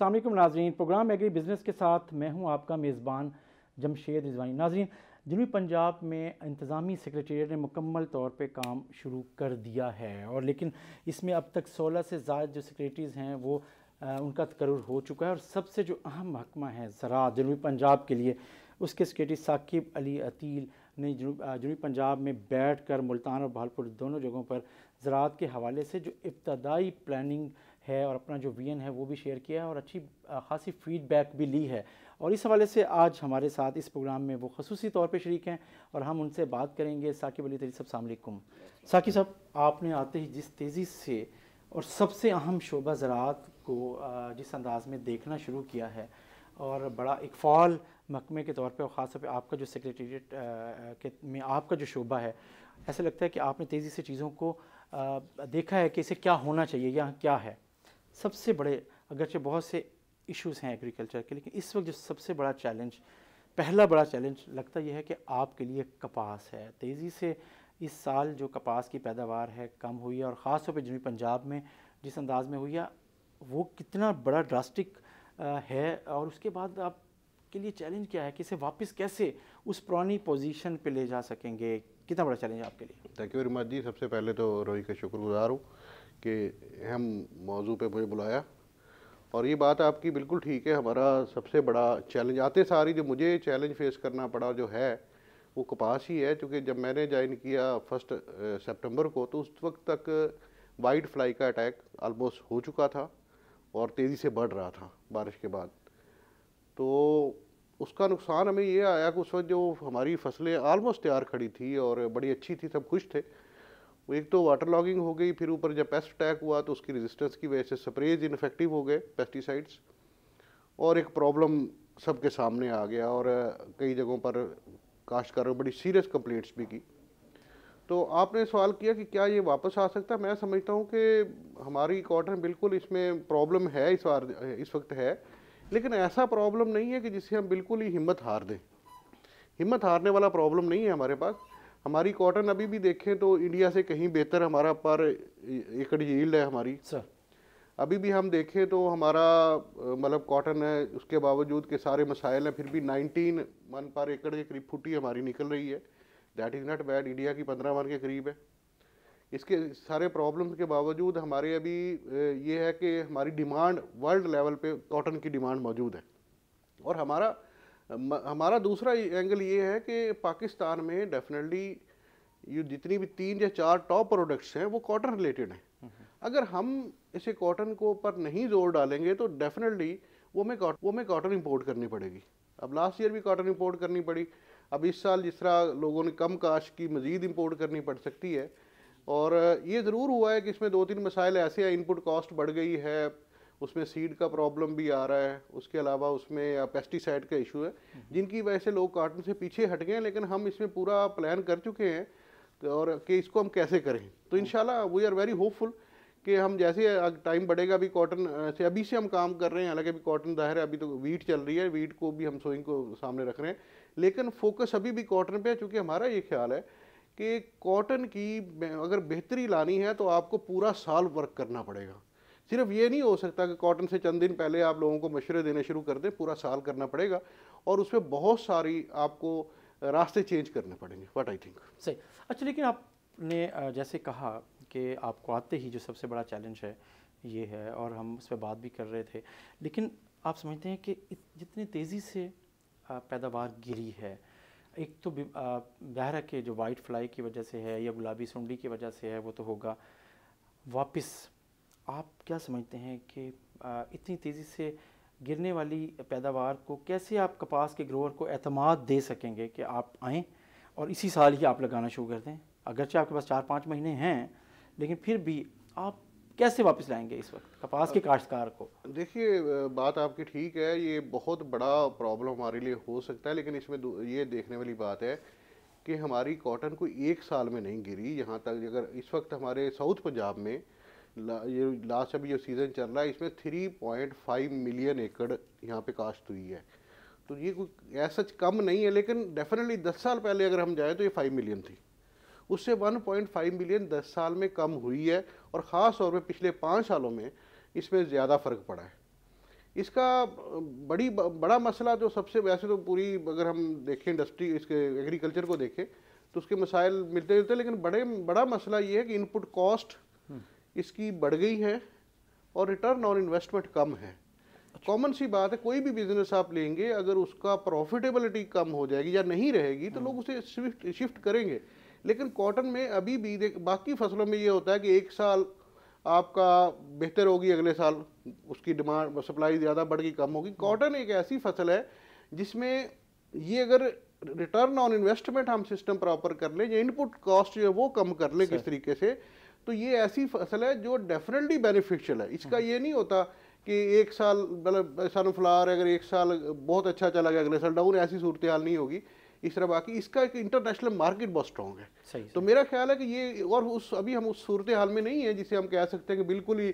असलम नाजरीन programme agree business के साथ मैं हूं आपका मेज़बान जमशेद रिजवानी नाजरीन जनूबी पंजाब में इंतज़ामी सेक्रेटेरिएट ने मुकम्मल तौर पर काम शुरू कर दिया है और लेकिन इसमें अब तक सोलह से ज़्यादा जो सेक्रेटरीज़ हैं वो आ, उनका तकरूर हो चुका है और सबसे जो अहम महकमा है जरात जनूबी पंजाब के लिए उसके सेक्रेटरी साकिब अली अतील ने जनूबी पंजाब में बैठ कर मुल्तान और भालपुर दोनों जगहों पर ज़रात के हवाले से जो इब्तदाई प्लानिंग है और अपना जो वी है वो भी शेयर किया है और अच्छी खासी फीडबैक भी ली है और इस हवाले से आज हमारे साथ इस प्रोग्राम में वो खसूसी तौर पे शरीक हैं और हम उनसे बात करेंगे साकिब अली तरी साहब सामकुम साकिब साहब आपने आते ही जिस तेज़ी से और सबसे अहम शोबा ज़रात को जिस अंदाज़ में देखना शुरू किया है और बड़ा एक फॉल महकमे के तौर पे और ख़ास तौर पर आपका जो सेक्रेटेरिएट के में आपका जो शोबा है ऐसा लगता है कि आपने तेज़ी से चीज़ों को देखा है कि इसे क्या होना चाहिए या क्या है सबसे बड़े अगरचे बहुत से इश्यूज हैं एग्रीकल्चर के लेकिन इस वक्त जो सबसे बड़ा चैलेंज पहला बड़ा चैलेंज लगता यह है कि आपके लिए कपास है तेज़ी से इस साल जो कपास की पैदावार है कम हुई है और ख़ास तौर पर जनूबी पंजाब में जिस अंदाज में हुई है वो कितना बड़ा ड्रास्टिक है और उसके बाद आप के लिए चैलेंज क्या है कि इसे वापस कैसे उस पुरानी पोजीशन पे ले जा सकेंगे कितना बड़ा चैलेंज है आपके लिए थैंक यू वेरी मच जी सबसे पहले तो रोहित का शुक्रगुजार हूँ के अहम मौजू पे मुझे बुलाया और ये बात आपकी बिल्कुल ठीक है हमारा सबसे बड़ा चैलेंज आते सारी जो मुझे चैलेंज फेस करना पड़ा जो है वो कपास ही है क्योंकि जब मैंने ज्वाइन किया फर्स्ट सितंबर को तो उस वक्त तक वाइट फ्लाई का अटैक आलमोस्ट हो चुका था और तेज़ी से बढ़ रहा था बारिश के बाद तो उसका नुकसान हमें ये आया कि उस वक्त जो हमारी फसलें आलमोस्ट तैयार खड़ी थी और बड़ी अच्छी थी सब खुश थे वो एक तो वाटर लॉगिंग हो गई फिर ऊपर जब पेस्ट अटैक हुआ तो उसकी रेजिस्टेंस की वजह से स्प्रेज इन्फेक्टिव हो गए पेस्टिसाइड्स और एक प्रॉब्लम सबके सामने आ गया और कई जगहों पर काश्तकारों बड़ी सीरियस कंप्लेंट्स भी की तो आपने सवाल किया कि क्या ये वापस आ सकता है मैं समझता हूँ कि हमारी कॉटन बिल्कुल इसमें प्रॉब्लम है इस बार इस वक्त है लेकिन ऐसा प्रॉब्लम नहीं है कि जिससे हम बिल्कुल ही हिम्मत हार दें हिम्मत हारने वाला प्रॉब्लम नहीं है हमारे पास हमारी कॉटन अभी भी देखें तो इंडिया से कहीं बेहतर हमारा पर एकड़ यील्ड है हमारी सर अभी भी हम देखें तो हमारा मतलब कॉटन है उसके बावजूद के सारे मसाइल हैं फिर भी 19 मन पर एकड़ के करीब फुटी हमारी निकल रही है that is not bad India की 15 मन के करीब है इसके सारे प्रॉब्लम्स के बावजूद हमारे अभी ये है कि हमारी डिमांड वर्ल्ड लेवल पे कॉटन की डिमांड मौजूद है और हमारा हमारा दूसरा एंगल ये है कि पाकिस्तान में डेफिनेटली ये जितनी भी तीन या चार टॉप प्रोडक्ट्स हैं वो कॉटन रिलेटेड हैं अगर हम इसे कॉटन को पर नहीं जोर डालेंगे तो डेफिनेटली वो हमें वो हमें कॉटन इम्पोर्ट करनी पड़ेगी अब लास्ट ईयर भी कॉटन इम्पोर्ट करनी पड़ी अब इस साल जिस तरह लोगों ने कम काश की मज़ीद इम्पोर्ट करनी पड़ सकती है और ये ज़रूर हुआ है कि इसमें दो तीन मसाइल ऐसे हैं इनपुट कॉस्ट बढ़ गई है उसमें सीड का प्रॉब्लम भी आ रहा है उसके अलावा उसमें पेस्टिसाइड का इशू है हम्म। जिनकी वजह से लोग कार्टन से पीछे हट गए हैं लेकिन हम इसमें पूरा प्लान कर चुके हैं तो और कि इसको हम कैसे करें तो in we are very hopeful कि हम जैसे टाइम बढ़ेगा अभी कॉटन से अभी से हम काम कर रहे हैं हालांकि अभी कॉटन ज़ाहिर है अभी तो वीट चल रही है वीट को भी हम सोइंग को सामने रख रहे हैं लेकिन फोकस अभी भी कॉटन पे है चूँकि हमारा ये ख्याल है कि कॉटन की अगर बेहतरी लानी है तो आपको पूरा साल वर्क करना पड़ेगा सिर्फ ये नहीं हो सकता कि कॉटन से चंद दिन पहले आप लोगों को मशरे देने शुरू कर दें पूरा साल करना पड़ेगा और उसमें बहुत सारी आपको रास्ते चेंज करने पड़ेंगे वट आई थिंक सही अच्छा लेकिन आपने जैसे कहा कि आपको आते ही जो सबसे बड़ा चैलेंज है ये है और हम उस पर बात भी कर रहे थे लेकिन आप समझते हैं कि जितनी तेज़ी से पैदावार गिरी है एक तो बहरा के जो वाइट फ्लाई की वजह से है या गुलाबी सुंडी की वजह से है वो तो होगा वापस आप क्या समझते हैं कि इतनी तेज़ी से गिरने वाली पैदावार को कैसे आप कपास के ग्रोअर को अतमाद दे सकेंगे कि आप आएँ और इसी साल ही आप लगाना शुरू कर दें अगरचे आपके पास चार पाँच महीने हैं लेकिन फिर भी आप कैसे वापस लाएंगे इस वक्त कपास के काश्तकार को देखिए बात आपकी ठीक है ये बहुत बड़ा प्रॉब्लम हमारे लिए हो सकता है लेकिन इसमें ये देखने वाली बात है कि हमारी कॉटन को एक साल में नहीं गिरी यहाँ तक अगर इस वक्त हमारे साउथ पंजाब में ला, ये लास्ट अभी जो सीज़न चल रहा है इसमें 3.5 मिलियन एकड़ यहाँ पे काश्त हुई है तो ये कोई ऐसा कम नहीं है लेकिन डेफिनेटली 10 साल पहले अगर हम जाएँ तो ये 5 मिलियन थी उससे 1.5 मिलियन 10 साल में कम हुई है और ख़ास तौर पर पिछले पाँच सालों में इसमें ज़्यादा फ़र्क पड़ा है इसका बड़ी बड़ा मसला जो तो सबसे वैसे तो पूरी अगर हम देखें इंडस्ट्री इसके एग्रीकल्चर को देखें तो उसके मसाइल मिलते जुलते लेकिन बड़े बड़ा मसला ये है कि इनपुट कॉस्ट इसकी बढ़ गई है और रिटर्न ऑन इन्वेस्टमेंट कम है कॉमन सी बात है कोई भी बिजनेस आप लेंगे अगर उसका प्रॉफिटेबिलिटी कम हो जाएगी या नहीं रहेगी तो हम्म। लोग उसे शिफ्ट शिफ्ट करेंगे लेकिन कॉटन में अभी भी देख बाकी फसलों में ये होता है कि एक साल आपका बेहतर होगी अगले साल उसकी डिमांड सप्लाई ज़्यादा बढ़ गई कम होगी कॉटन हम्म। एक ऐसी फसल है जिसमें ये अगर रिटर्न ऑन इन्वेस्टमेंट हम सिस्टम प्रॉपर कर लें या इनपुट कॉस्ट जो है वो कम कर लें किस तरीके से तो ये ऐसी फसल है जो डेफिनेटली बेनिफिशियल है इसका हम्म। ये नहीं होता कि एक साल मतलब सनफ्लावर अगर एक साल बहुत अच्छा चला गया अगले साल डाउन ऐसी सूरत हाल नहीं होगी इस तरह बाकी इसका एक इंटरनेशनल मार्केट बहुत स्ट्रॉन्ग है सही तो सही। मेरा ख्याल है कि ये और उस अभी हम उस सूरत हाल में नहीं है जिसे हम कह सकते हैं कि बिल्कुल ही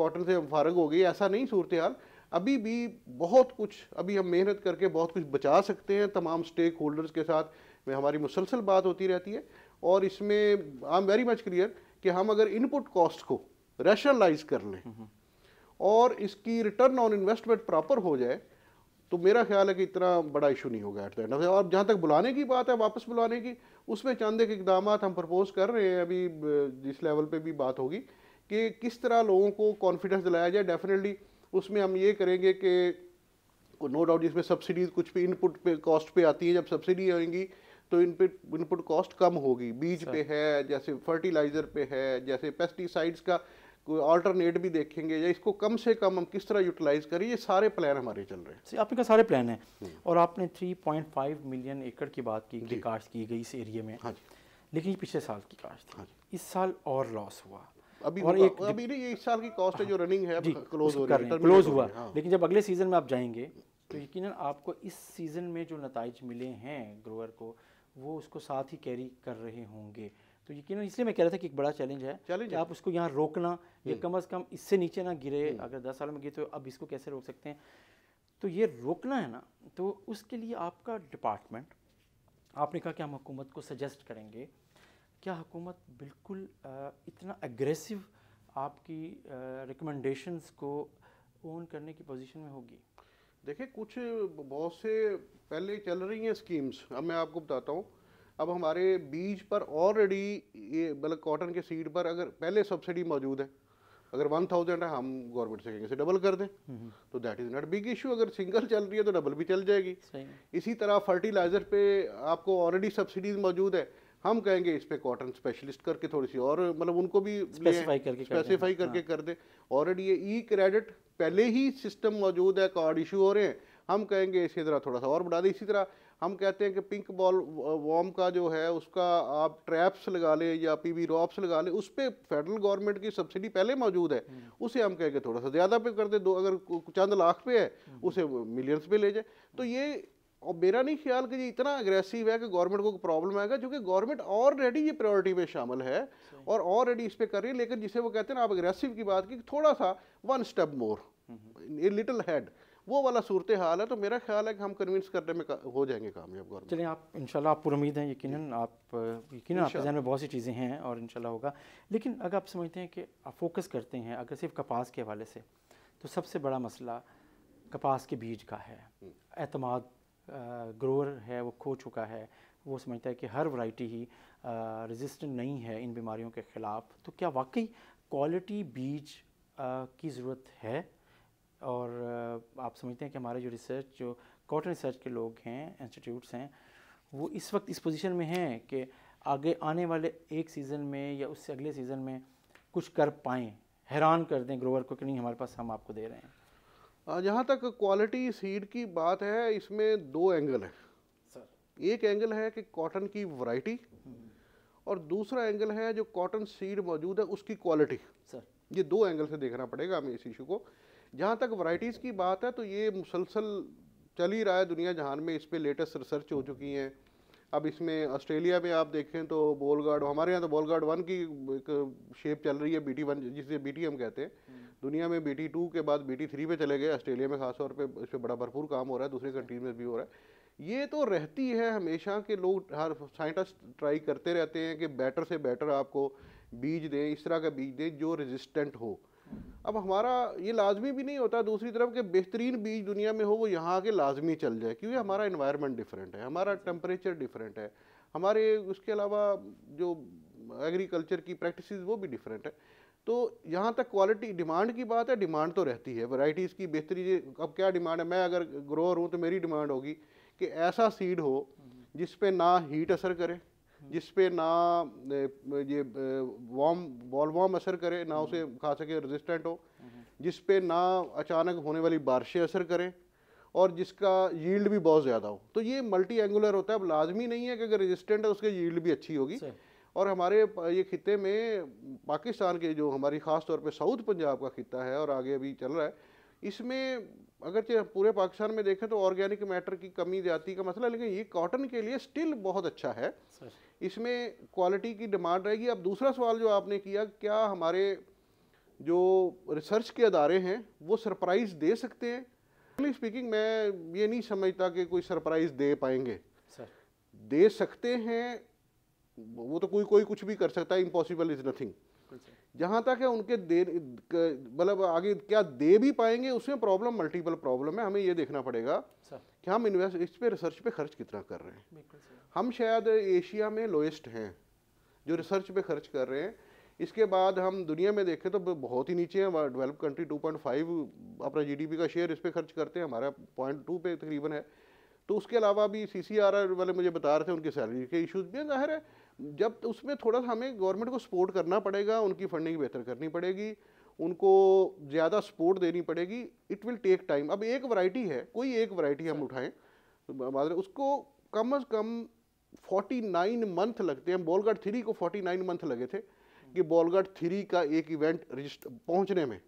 कॉटन से हम फारग हो गए ऐसा नहीं सूरत हाल अभी भी बहुत कुछ अभी हम मेहनत करके बहुत कुछ बचा सकते हैं तमाम स्टेक होल्डर्स के साथ में हमारी मुसलसल बात होती रहती है और इसमें I am very much clear कि हम अगर इनपुट कॉस्ट को रैशनलाइज कर लें हम्म, हम्म। और इसकी रिटर्न ऑन इन्वेस्टमेंट प्रॉपर हो जाए तो मेरा ख्याल है कि इतना बड़ा इशू नहीं होगा एट द एंड और जहाँ तक बुलाने की बात है वापस बुलाने की उसमें चंद एक इकदाम हम प्रपोज कर रहे हैं अभी जिस लेवल पे भी बात होगी कि किस तरह लोगों को कॉन्फिडेंस दिलाया जाए डेफिनेटली उसमें हम ये करेंगे कि नो डाउट इसमें सब्सिडीज़ कुछ भी इनपुट पे कॉस्ट पे आती है जब सब्सिडी आएंगी तो इनपुट इनपुट कॉस्ट कम होगी बीज पे है जैसे फर्टिलाइज़र पे है जैसे पेस्टिसाइड्स का कोई ऑल्टरनेट भी देखेंगे या इसको कम से कम हम किस तरह यूटिलाइज करें ये सारे प्लान हमारे चल रहे हैं आपके का सारे प्लान है हम्म। और आपने 3.5 मिलियन एकड़ की बात की काश्त की गई इस एरिया में हाँ जी लेकिन ये पिछले साल की काश्त हाँ जी इस साल और लॉस हुआ अभी और एक अभी नहीं ये इस साल की कॉस्ट है जो रनिंग हाँ। है क्लोज हो रही है क्लोज हुआ हाँ। लेकिन जब अगले सीजन में आप जाएंगे तो यकीन आपको इस सीजन में जो नतज मिले हैं ग्रोअर को वो उसको साथ ही कैरी कर रहे होंगे तो यकीन इसलिए मैं कह रहा था कि एक बड़ा चैलेंज है चैलेंज आप उसको यहाँ रोकना या हम्म। कम अज़ कम इससे नीचे ना गिरे हम्म। अगर दस साल में गिरे तो अब इसको कैसे रोक सकते हैं तो ये रोकना है ना तो उसके लिए आपका डिपार्टमेंट आपने कहा कि हम हुकूमत को सजेस्ट करेंगे क्या हुकूमत बिल्कुल इतना एग्रेसिव आपकी रिकमेंडेशंस को ओन करने की पोजीशन में होगी देखिए कुछ बहुत से पहले चल रही हैं स्कीम्स अब मैं आपको बताता हूँ अब हमारे बीज पर ऑलरेडी ये मतलब कॉटन के सीड पर अगर पहले सब्सिडी मौजूद है अगर वन थाउजेंड है हम गवर्नमेंट से कहेंगे से डबल कर दें हम्म। तो that is not big issue अगर सिंगल चल रही है तो डबल भी चल जाएगी इसी तरह फर्टिलाइज़र पे आपको ऑलरेडी सब्सिडीज मौजूद है हम कहेंगे इस पर कॉटन स्पेशलिस्ट करके थोड़ी सी और मतलब उनको भी स्पेसिफाई करके स्पेसिफाई करके कर दें ऑलरेडी हाँ। ये ई क्रेडिट पहले ही सिस्टम मौजूद है कार्ड इशू हो रहे हैं हम कहेंगे इसी तरह थोड़ा सा और बढ़ा दें इसी तरह हम कहते हैं कि पिंक बॉल वॉम का जो है उसका आप ट्रैप्स लगा लें या पी वी रॉप्स लगा लें उस पर फेडरल गवर्नमेंट की सब्सिडी पहले मौजूद है हम्म। उसे हम कहेंगे थोड़ा सा ज़्यादा पे कर दें दो अगर चंद लाख पे है हम्म। उसे मिलियंस पे ले जाए तो ये और मेरा नहीं ख्याल कि ये इतना अग्रेसिव है कि गवर्नमेंट को प्रॉब्लम आएगा क्योंकि गवर्नमेंट ऑलरेडी ये प्रायोरिटी में शामिल है और ऑलरेडी इस पर कर रही है लेकिन जिसे वो कहते हैं ना आप अग्रेसिव की बात की थोड़ा सा one step more a little head वो वाला सूरत हाल है तो मेरा ख्याल है कि हम कन्विंस करने में हो जाएंगे कामयाब गवर्नमेंट चलिए आप इनशाला आप उम्मीद हैं यकीन आप यकीन आपके जहन में बहुत सी चीज़ें हैं और इनशाला होगा लेकिन अगर आप समझते हैं कि आप फोकस करते हैं अगर सिर्फ कपास के हवाले से तो सबसे बड़ा मसला कपास के बीज का है अतमाद हम्म। ग्रोअर है वो खो चुका है वो समझता है कि हर वैरायटी ही रेजिस्टेंट नहीं है इन बीमारियों के ख़िलाफ़ तो क्या वाकई क्वालिटी बीज आ, की ज़रूरत है और आप समझते हैं कि हमारे जो रिसर्च जो कॉटन रिसर्च के लोग हैं इंस्टीट्यूट्स हैं वो इस वक्त इस पोजीशन में हैं कि आगे आने वाले एक सीज़न में या उससे अगले सीज़न में कुछ कर पाएँ हैरान कर दें ग्रोवर को कि नहीं हमारे पास हम आपको दे रहे हैं जहाँ तक क्वालिटी सीड की बात है इसमें दो एंगल है सर एक एंगल है कि कॉटन की वैरायटी हम्म। और दूसरा एंगल है जो कॉटन सीड मौजूद है उसकी क्वालिटी सर ये दो एंगल से देखना पड़ेगा हमें इस इशू को जहाँ तक वराइटीज़ की बात है तो ये मुसलसल चल ही रहा है दुनिया जहान में इस पर लेटेस्ट रिसर्च हो चुकी हैं अब इसमें ऑस्ट्रेलिया में आप देखें तो बोल गार्ड हमारे यहाँ तो बोल गार्ड वन की एक शेप चल रही है बी टी वन जिसे बी टी हम कहते हैं हम्म। दुनिया में बी टी टू के बाद बी टी थ्री पे चले गए ऑस्ट्रेलिया में खासतौर पे इस पर बड़ा भरपूर काम हो रहा है दूसरे कंट्रीज में भी हो रहा है ये तो रहती है हमेशा के लोग हर साइंटिस्ट ट्राई करते रहते हैं कि बेटर से बेटर आपको बीज दें इस तरह का बीज दें जो रेजिस्टेंट हो अब हमारा ये लाजमी भी नहीं होता दूसरी तरफ के बेहतरीन बीज दुनिया में हो वो यहाँ आके लाजमी चल जाए क्योंकि हमारा इन्वायरमेंट डिफरेंट है हमारा टेम्परेचर डिफरेंट है हमारे उसके अलावा जो एग्रीकल्चर की प्रैक्टिस वो भी डिफरेंट है तो यहाँ तक क्वालिटी डिमांड की बात है डिमांड तो रहती है वैराइटीज़ की बेहतरी अब क्या डिमांड है मैं अगर ग्रोअर हूँ तो मेरी डिमांड होगी कि ऐसा सीड हो जिस पे ना हीट असर करे जिसपे ना ये वार्म बॉल वार्म असर करे ना उसे हम्म। खा सके रेजिस्टेंट हो हम्म। जिसपे ना अचानक होने वाली बारिशें असर करें और जिसका यील्ड भी बहुत ज़्यादा हो तो ये मल्टी एंगुलर होता है अब लाजमी नहीं है कि अगर रेजिस्टेंट है उसकी यील्ड भी अच्छी होगी और हमारे ये खत्े में पाकिस्तान के जो हमारी ख़ास तौर पे साउथ पंजाब का खत्ता है और आगे अभी चल रहा है इसमें अगर चाहे पूरे पाकिस्तान में देखें तो ऑर्गेनिक मैटर की कमी जाती का मसला लेकिन ये कॉटन के लिए स्टिल बहुत अच्छा है इसमें क्वालिटी की डिमांड रहेगी अब दूसरा सवाल जो आपने किया क्या हमारे जो रिसर्च के अदारे हैं वो सरप्राइज़ दे सकते हैं स्पीकिंग मैं ये नहीं समझता कि कोई सरप्राइज़ दे पाएंगे सर दे सकते हैं वो तो कोई कोई कुछ भी कर सकता है इम्पॉसिबल इज़ नथिंग जहाँ तक है उनके दे मतलब आगे क्या दे भी पाएंगे उसमें प्रॉब्लम मल्टीपल प्रॉब्लम है हमें ये देखना पड़ेगा कि हम इन्वेस्ट इस पे रिसर्च पे खर्च कितना कर रहे हैं हम शायद एशिया में लोएस्ट हैं जो रिसर्च पे खर्च कर रहे हैं इसके बाद हम दुनिया में देखें तो बहुत ही नीचे हैं डेवलप कंट्री 2.5 अपना जीडीपी का शेयर इस पर खर्च करते हैं हमारा पॉइंट टू पे तकरीबन है तो उसके अलावा भी सी सी आर वाले मुझे बता रहे थे उनकी सैलरी के इशूज़ भी हैं जाहिर है जब तो उसमें थोड़ा सा हमें गवर्नमेंट को सपोर्ट करना पड़ेगा उनकी फंडिंग बेहतर करनी पड़ेगी उनको ज़्यादा सपोर्ट देनी पड़ेगी इट विल टेक टाइम अब एक वैरायटी है कोई एक वैरायटी हम उठाएं तो उसको कम अज़ कम 49 मंथ लगते हैं बॉलगार्ड थ्री को 49 मंथ लगे थे कि बॉलगार्ड थ्री का एक इवेंट रजिस्टर पहुँचने में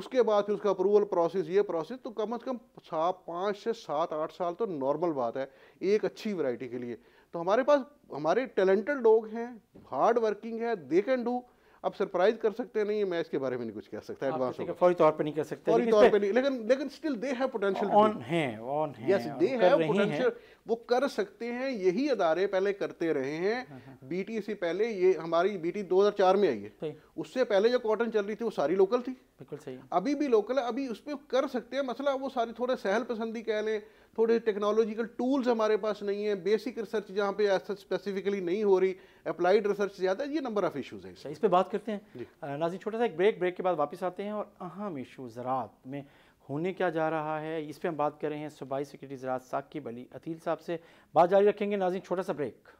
उसके बाद फिर उसका अप्रूवल प्रोसेस ये प्रोसेस तो कम अज़ कम सात पाँच से सात आठ साल तो नॉर्मल बात है एक अच्छी वैरायटी के लिए तो हमारे पास हमारे टैलेंटेड लोग हैं हार्ड वर्किंग है दे कैन डू अब सरप्राइज कर सकते हैं नहीं मैं इसके बारे में नहीं कुछ कह सकता एडवांस फौरी तौर पे नहीं कह सकते फौरी तौर पे नहीं लेकिन लेकिन स्टिल दे है पोटेंशियल ऑन है ऑन है यस दे है पोटेंशियल वो कर सकते हैं यही अदारे पहले करते रहे हैं बीटी हाँ, से हाँ, हाँ। पहले ये हमारी बीटी 2004 में आई है उससे पहले जो कॉटन चल रही थी वो सारी लोकल थी बिल्कुल सही अभी भी लोकल है अभी उसमें कर सकते हैं मसला वो सारी थोड़े सहल पसंदी कह लें थोड़े टेक्नोलॉजिकल टूल्स हमारे पास नहीं है बेसिक रिसर्च जहाँ पे ऐसा स्पेसिफिकली नहीं हो रही अप्लाइड रिसर्च ज़्यादा ये नंबर ऑफ इशूज़ हैं इस पर बात करते हैं नाजी छोटा सा एक ब्रेक ब्रेक के बाद वापस आते हैं और अहम इशू ज़रात में होने क्या जा रहा है इस पर हम बात कर रहे हैं सूबाई सेक्रेटरी ज़रात साकिब अली अतील साहब से बात जारी रखेंगे नाजिन छोटा सा ब्रेक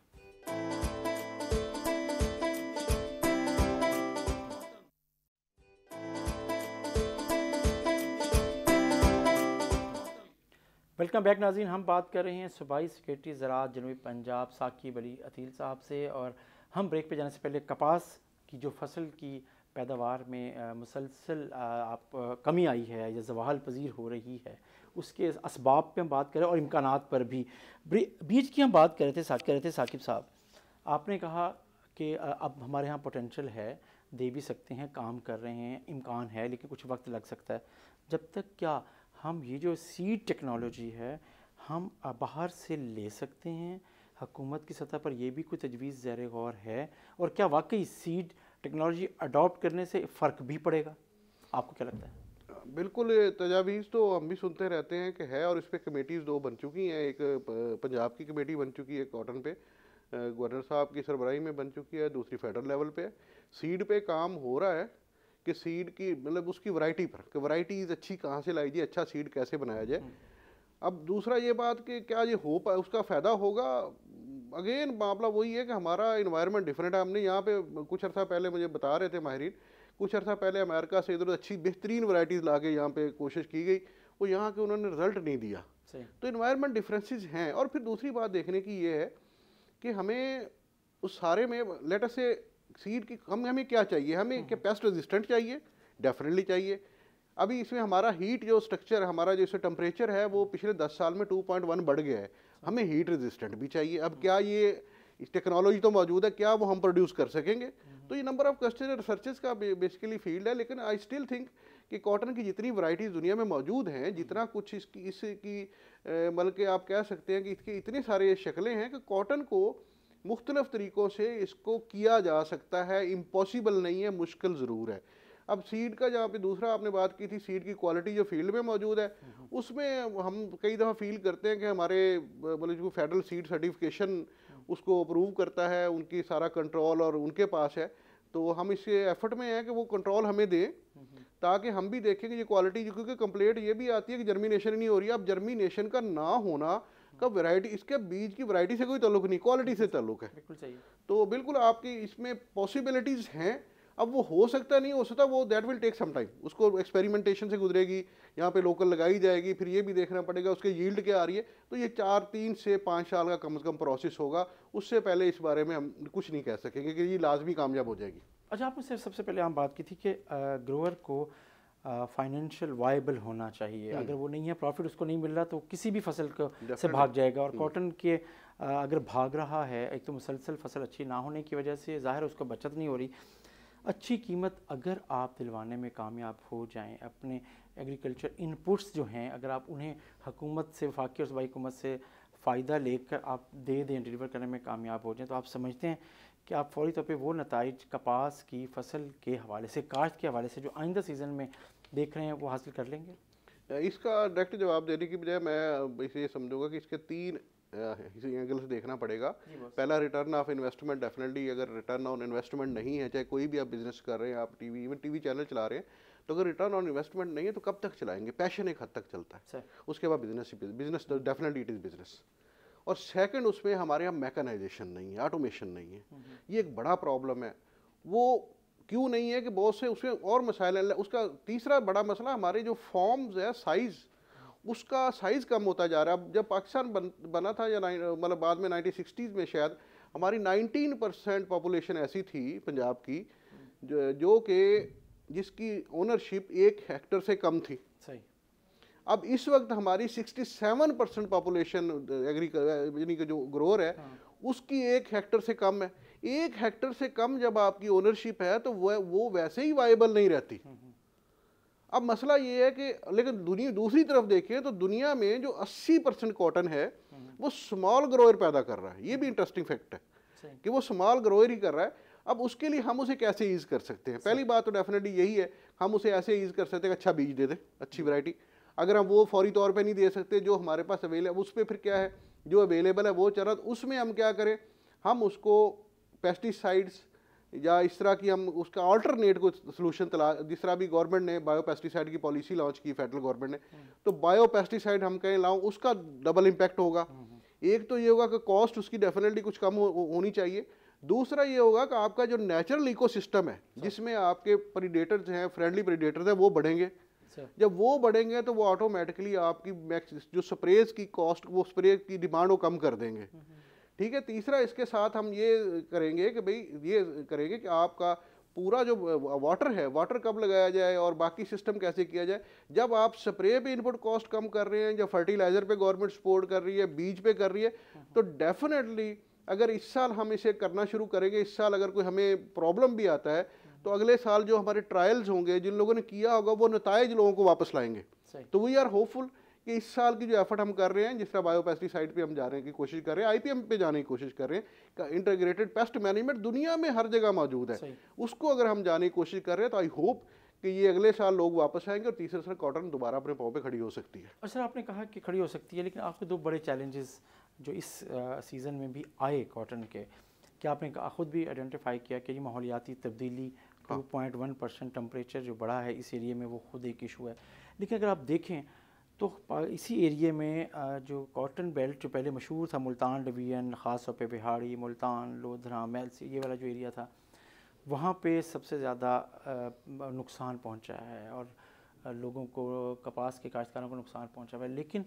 वेलकम बैक नाजीन हम बात कर रहे हैं सूबाई सिक्योरिटी ज़रात जनूबी पंजाब साकिब अली अतील साहब से और हम ब्रेक पे जाने से पहले कपास की जो फसल की पैदावार में मुसलसल आप कमी आई है या जवाहल पजीर हो रही है उसके इसबाब पे हम बात करें और इम्कान पर भी बीज की हम बात कर रहे थे साथ कर रहे थे साकिब साहब आपने कहा कि अब हमारे यहाँ पोटेंशल है दे भी सकते हैं काम कर रहे हैं इम्कान है लेकिन कुछ वक्त लग सकता है जब तक क्या हम ये जो सीड टेक्नोलॉजी है हम बाहर से ले सकते हैं हकूमत की सतह पर यह भी कोई तजवीज़ ज़ैर गौर है और क्या वाकई सीड टेक्नोलॉजी अडॉप्ट करने से फ़र्क भी पड़ेगा आपको क्या लगता है बिल्कुल तजावीज़ तो हम भी सुनते रहते हैं कि है और इस पर कमेटीज़ दो बन चुकी हैं एक पंजाब की कमेटी बन चुकी है कॉटन पे गवर्नर साहब की सरबराही में बन चुकी है दूसरी फेडरल लेवल पे सीड पे काम हो रहा है कि सीड की मतलब उसकी वैरायटी पर कि वैरायटीज अच्छी कहाँ से लाई जाए अच्छा सीड कैसे बनाया जाए हम्म। अब दूसरा ये बात कि क्या ये हो पाए उसका फ़ायदा होगा अगेन मामला वही है कि हमारा इन्वायरमेंट डिफरेंट है हमने यहाँ पे कुछ अर्सा पहले मुझे बता रहे थे माहरीन कुछ अर्सा पहले अमेरिका से इधर अच्छी बेहतरीन वराइटीज़ ला के यहाँ पर कोशिश की गई वो यहाँ के उन्होंने रिजल्ट नहीं दिया तो इन्वायरमेंट डिफरेंसेस हैं और फिर दूसरी बात देखने की ये है कि हमें उस सारे में लेटर से सीड की कम हमें क्या चाहिए हमें क्या पेस्ट रेजिस्टेंट चाहिए डेफिनेटली चाहिए अभी इसमें हमारा हीट जो स्ट्रक्चर है हमारा इसमें टेम्परेचर है वो पिछले दस साल में टू पॉइंट वन बढ़ गया है हमें हीट रेजिस्टेंट भी चाहिए अब क्या ये टेक्नोलॉजी तो मौजूद है क्या वो हम प्रोड्यूस कर सकेंगे हम्म। तो ये नंबर ऑफ क्वेश्चन रिसर्चेज का बेसिकली फील्ड है लेकिन आई स्टिल थिंक कि कॉटन की जितनी वराइटीज़ दुनिया में मौजूद हैं जितना हम्म। कुछ इसकी इसकी मतलब आप कह सकते हैं कि इसके इतने सारे शक्लें हैं कि कॉटन को मुख्तलफ़ तरीक़ों से इसको किया जा सकता है इम्पॉसिबल नहीं है मुश्किल ज़रूर है अब सीड का जहाँ पे दूसरा आपने बात की थी सीड की क्वालिटी जो फील्ड में मौजूद है उसमें हम कई दफ़ा फील करते हैं कि हमारे मतलब जो फेडरल सीड सर्टिफिकेशन उसको अप्रूव करता है उनकी सारा कंट्रोल और उनके पास है तो हम इसके एफर्ट में हैं कि वो कंट्रोल हमें दें ताकि हम भी देखें कि ये क्वालिटी क्योंकि कंप्लेंट ये भी आती है कि जर्मिनेशन ही नहीं हो रही है अब जर्मिनेशन का ना होना का वैरायटी इसके बीज की वैरायटी से कोई तल्लुक नहीं क्वालिटी से तल्लुक है बिल्कुल सही तो बिल्कुल आपकी इसमें पॉसिबिलिटीज़ हैं अब वो हो सकता नहीं हो सकता वो that will take some time उसको एक्सपेरिमेंटेशन से गुजरेगी यहाँ पे लोकल लगाई जाएगी फिर ये भी देखना पड़ेगा उसके यील्ड क्या आ रही है तो ये चार तीन से पाँच साल का कम से कम प्रोसेस होगा उससे पहले इस बारे में हम कुछ नहीं कह सकेंगे कि ये लाजमी कामयाब हो जाएगी अच्छा आपने सर सबसे पहले हम बात की थी कि ग्रोअर को फाइनेंशियल वाइबल होना चाहिए हम्म। अगर वो नहीं है प्रॉफिट उसको नहीं मिल रहा तो किसी भी फसल को से भाग जाएगा और कॉटन हम्म। के अगर भाग रहा है एक तो मुसलसल फसल अच्छी ना होने की वजह से ज़ाहिर उसको बचत नहीं हो रही अच्छी कीमत अगर आप दिलवाने में कामयाब हो जाएं अपने एग्रीकल्चर इनपुट्स जो हैं अगर आप उन्हें हकूमत से वफाकी और सूबाई हुकूमत से फ़ायदा लेकर आप दे दें डिलीवर करने में कामयाब हो जाएं तो आप समझते हैं कि आप फौरी तौर पर वो नतज कपास की फसल के हवाले से काश्त के हवाले से जो आइंदा सीज़न में देख रहे हैं वो हासिल कर लेंगे इसका डायरेक्ट जवाब देने की बजाय मैं इसे समझूंगा कि इसके तीन इसी एंगल से देखना पड़ेगा पहला रिटर्न ऑफ इन्वेस्टमेंट डेफिनेटली अगर रिटर्न ऑन इन्वेस्टमेंट नहीं है चाहे कोई भी आप बिजनेस कर रहे हैं आप टीवी इवन टीवी चैनल चला रहे हैं तो अगर रिटर्न ऑन इन्वेस्टमेंट नहीं है तो कब तक चलाएंगे पैशन एक हद तक चलता है उसके बाद business business definitely it is business और सेकंड उसमें हमारे यहाँ मैकेनाइजेशन नहीं है ऑटोमेशन नहीं है हम्म। ये एक बड़ा प्रॉब्लम है वो क्यों नहीं है कि बहुत से उसमें और मसाइल उसका तीसरा बड़ा मसला हमारे जो फॉर्म्स है साइज़ उसका साइज़ कम होता जा रहा है अब जब पाकिस्तान बन, बना था या मतलब बाद में नाइनटीन सिक्सटीज़ में शायद हमारी 19 परसेंट पॉपुलेशन ऐसी थी पंजाब की जो, जो कि जिसकी ओनरशिप एक हेक्टर से कम थी सही अब इस वक्त हमारी 67 परसेंट पॉपुलेशन एग्री यानी कि जो ग्रोर है हाँ। उसकी एक हेक्टर से कम है एक हेक्टर से कम जब आपकी ओनरशिप है तो वह वो वैसे ही वाइबल नहीं रहती हम्म, हम्म। अब मसला ये है कि लेकिन दुनिया दूसरी तरफ देखें तो दुनिया में जो 80 परसेंट कॉटन है हम्म, वो स्मॉल ग्रोअर पैदा कर रहा है ये भी इंटरेस्टिंग फैक्ट है कि वो स्मॉल ग्रोअर ही कर रहा है अब उसके लिए हम उसे कैसे ईज़ कर सकते हैं पहली बात तो डेफिनेटली यही है हम उसे ऐसे ईज़ कर सकते हैं अच्छा बीज दे दें अच्छी वरायटी अगर हम वो फौरी तौर पर नहीं दे सकते जो हमारे पास अवेलेबल उस पर फिर क्या है जो अवेलेबल है वो चरत उसमें हम क्या करें हम उसको पेस्टिसाइड्स या इस तरह की हम उसका ऑल्टरनेट को सोल्यूशन तला जिस तरह भी गवर्नमेंट ने बायो पेस्टिसाइड की पॉलिसी लॉन्च की फेडरल गवर्नमेंट ने हम्म। तो बायो पेस्टिसाइड हम कहें लाओ उसका डबल इम्पैक्ट होगा हम्म, हम्म, एक तो ये होगा कि कॉस्ट उसकी डेफिनेटली कुछ कम हो, होनी चाहिए दूसरा ये होगा कि आपका जो नेचुरल इकोसिस्टम है जिसमें आपके प्रीडेटर्स हैं फ्रेंडली प्रीडेटर्स हैं वो बढ़ेंगे जब वो बढ़ेंगे तो वो ऑटोमेटिकली आपकी मैक्स जो स्प्रेज की कॉस्ट वो स्प्रे की डिमांड वो कम कर देंगे ठीक है तीसरा इसके साथ हम ये करेंगे कि भाई ये करेंगे कि आपका पूरा जो वाटर है वाटर कब लगाया जाए और बाकी सिस्टम कैसे किया जाए जब आप स्प्रे पे इनपुट कॉस्ट कम कर रहे हैं जब फर्टिलाइज़र पे गवर्नमेंट सपोर्ट कर रही है बीज पे कर रही है तो डेफिनेटली अगर इस साल हम इसे करना शुरू करेंगे इस साल अगर कोई हमें प्रॉब्लम भी आता है तो अगले साल जो हमारे ट्रायल्स होंगे जिन लोगों ने किया होगा वो नतज लोगों को वापस लाएंगे तो वी आर होपफुल कि इस साल की जो एफर्ट हम कर रहे हैं जिस तरह बायोपेस्टिसाइड पे हम जा रहे हैं की कोशिश कर रहे हैं आईपीएम पे जाने की कोशिश कर रहे हैं इंटरग्रेटेड पेस्ट मैनेजमेंट दुनिया में हर जगह मौजूद है उसको अगर हम जाने की कोशिश कर रहे हैं तो आई होप कि ये अगले साल लोग वापस आएंगे और तीसरे साल कॉटन दोबारा अपने पाँव पर खड़ी हो सकती है और सर आपने कहा कि खड़ी हो सकती है लेकिन आपके दो बड़े चैलेंजेस जो इस सीज़न में भी आए कॉटन के क्या आपने खुद भी आइडेंटिफाई किया कि ये माहौलियाती तब्दीली two point one percent temperature जो बढ़ा है इस एरिए में वो खुद एक इशू है लेकिन अगर आप देखें तो इसी एरिए में जो कॉटन बेल्ट जो पहले मशहूर था मुल्तान डिवीजन ख़ास तौर पर बिहाड़ी मुल्तान लोधरा मेल्स ये वाला जो एरिया था वहाँ पे सबसे ज़्यादा नुकसान पहुँचा है और लोगों को कपास के काश्तकारों को नुकसान पहुँचा है लेकिन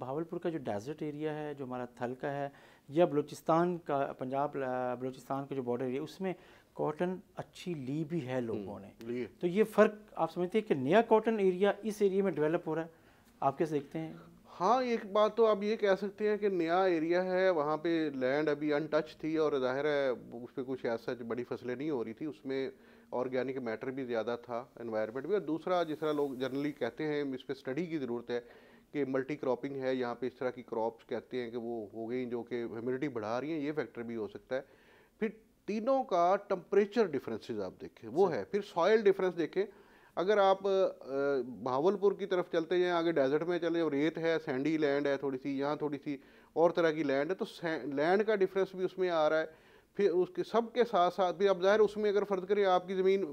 भावलपुर का जो डेजर्ट एरिया है जो हमारा थल का है या बलूचिस्तान का पंजाब बलूचिस्तान का जो बॉर्डर एरिया उसमें कॉटन अच्छी ली भी है लोगों हम्म, ने तो ये फ़र्क आप समझते हैं कि नया कॉटन एरिया इस एरिए में डेवलप हो रहा है आप कैसे देखते हैं हाँ एक बात तो आप ये कह सकते हैं कि नया एरिया है वहाँ पे लैंड अभी अनटच थी और जाहिर है उस पर कुछ ऐसा बड़ी फसलें नहीं हो रही थी उसमें ऑर्गेनिक मैटर भी ज़्यादा था एनवायरनमेंट भी और दूसरा जिस तरह लोग जनरली कहते हैं इस पर स्टडी की ज़रूरत है कि मल्टी क्रॉपिंग है यहाँ पे इस तरह की क्रॉप्स कहते हैं कि वो हो गई जो कि ह्यूमिडिटी बढ़ा रही हैं ये फैक्टर भी हो सकता है फिर तीनों का टम्परेचर डिफरेंसेस आप देखें वो है फिर सॉयल डिफरेंस देखें अगर आप भावलपुर की तरफ चलते हैं आगे डेजर्ट में चले रेत है सैंडी लैंड है थोड़ी सी यहाँ थोड़ी सी और तरह की लैंड है तो लैंड का डिफरेंस भी उसमें आ रहा है फिर उसके सब के साथ साथ भी अब ज़ाहिर उसमें अगर फ़र्ज करें आपकी ज़मीन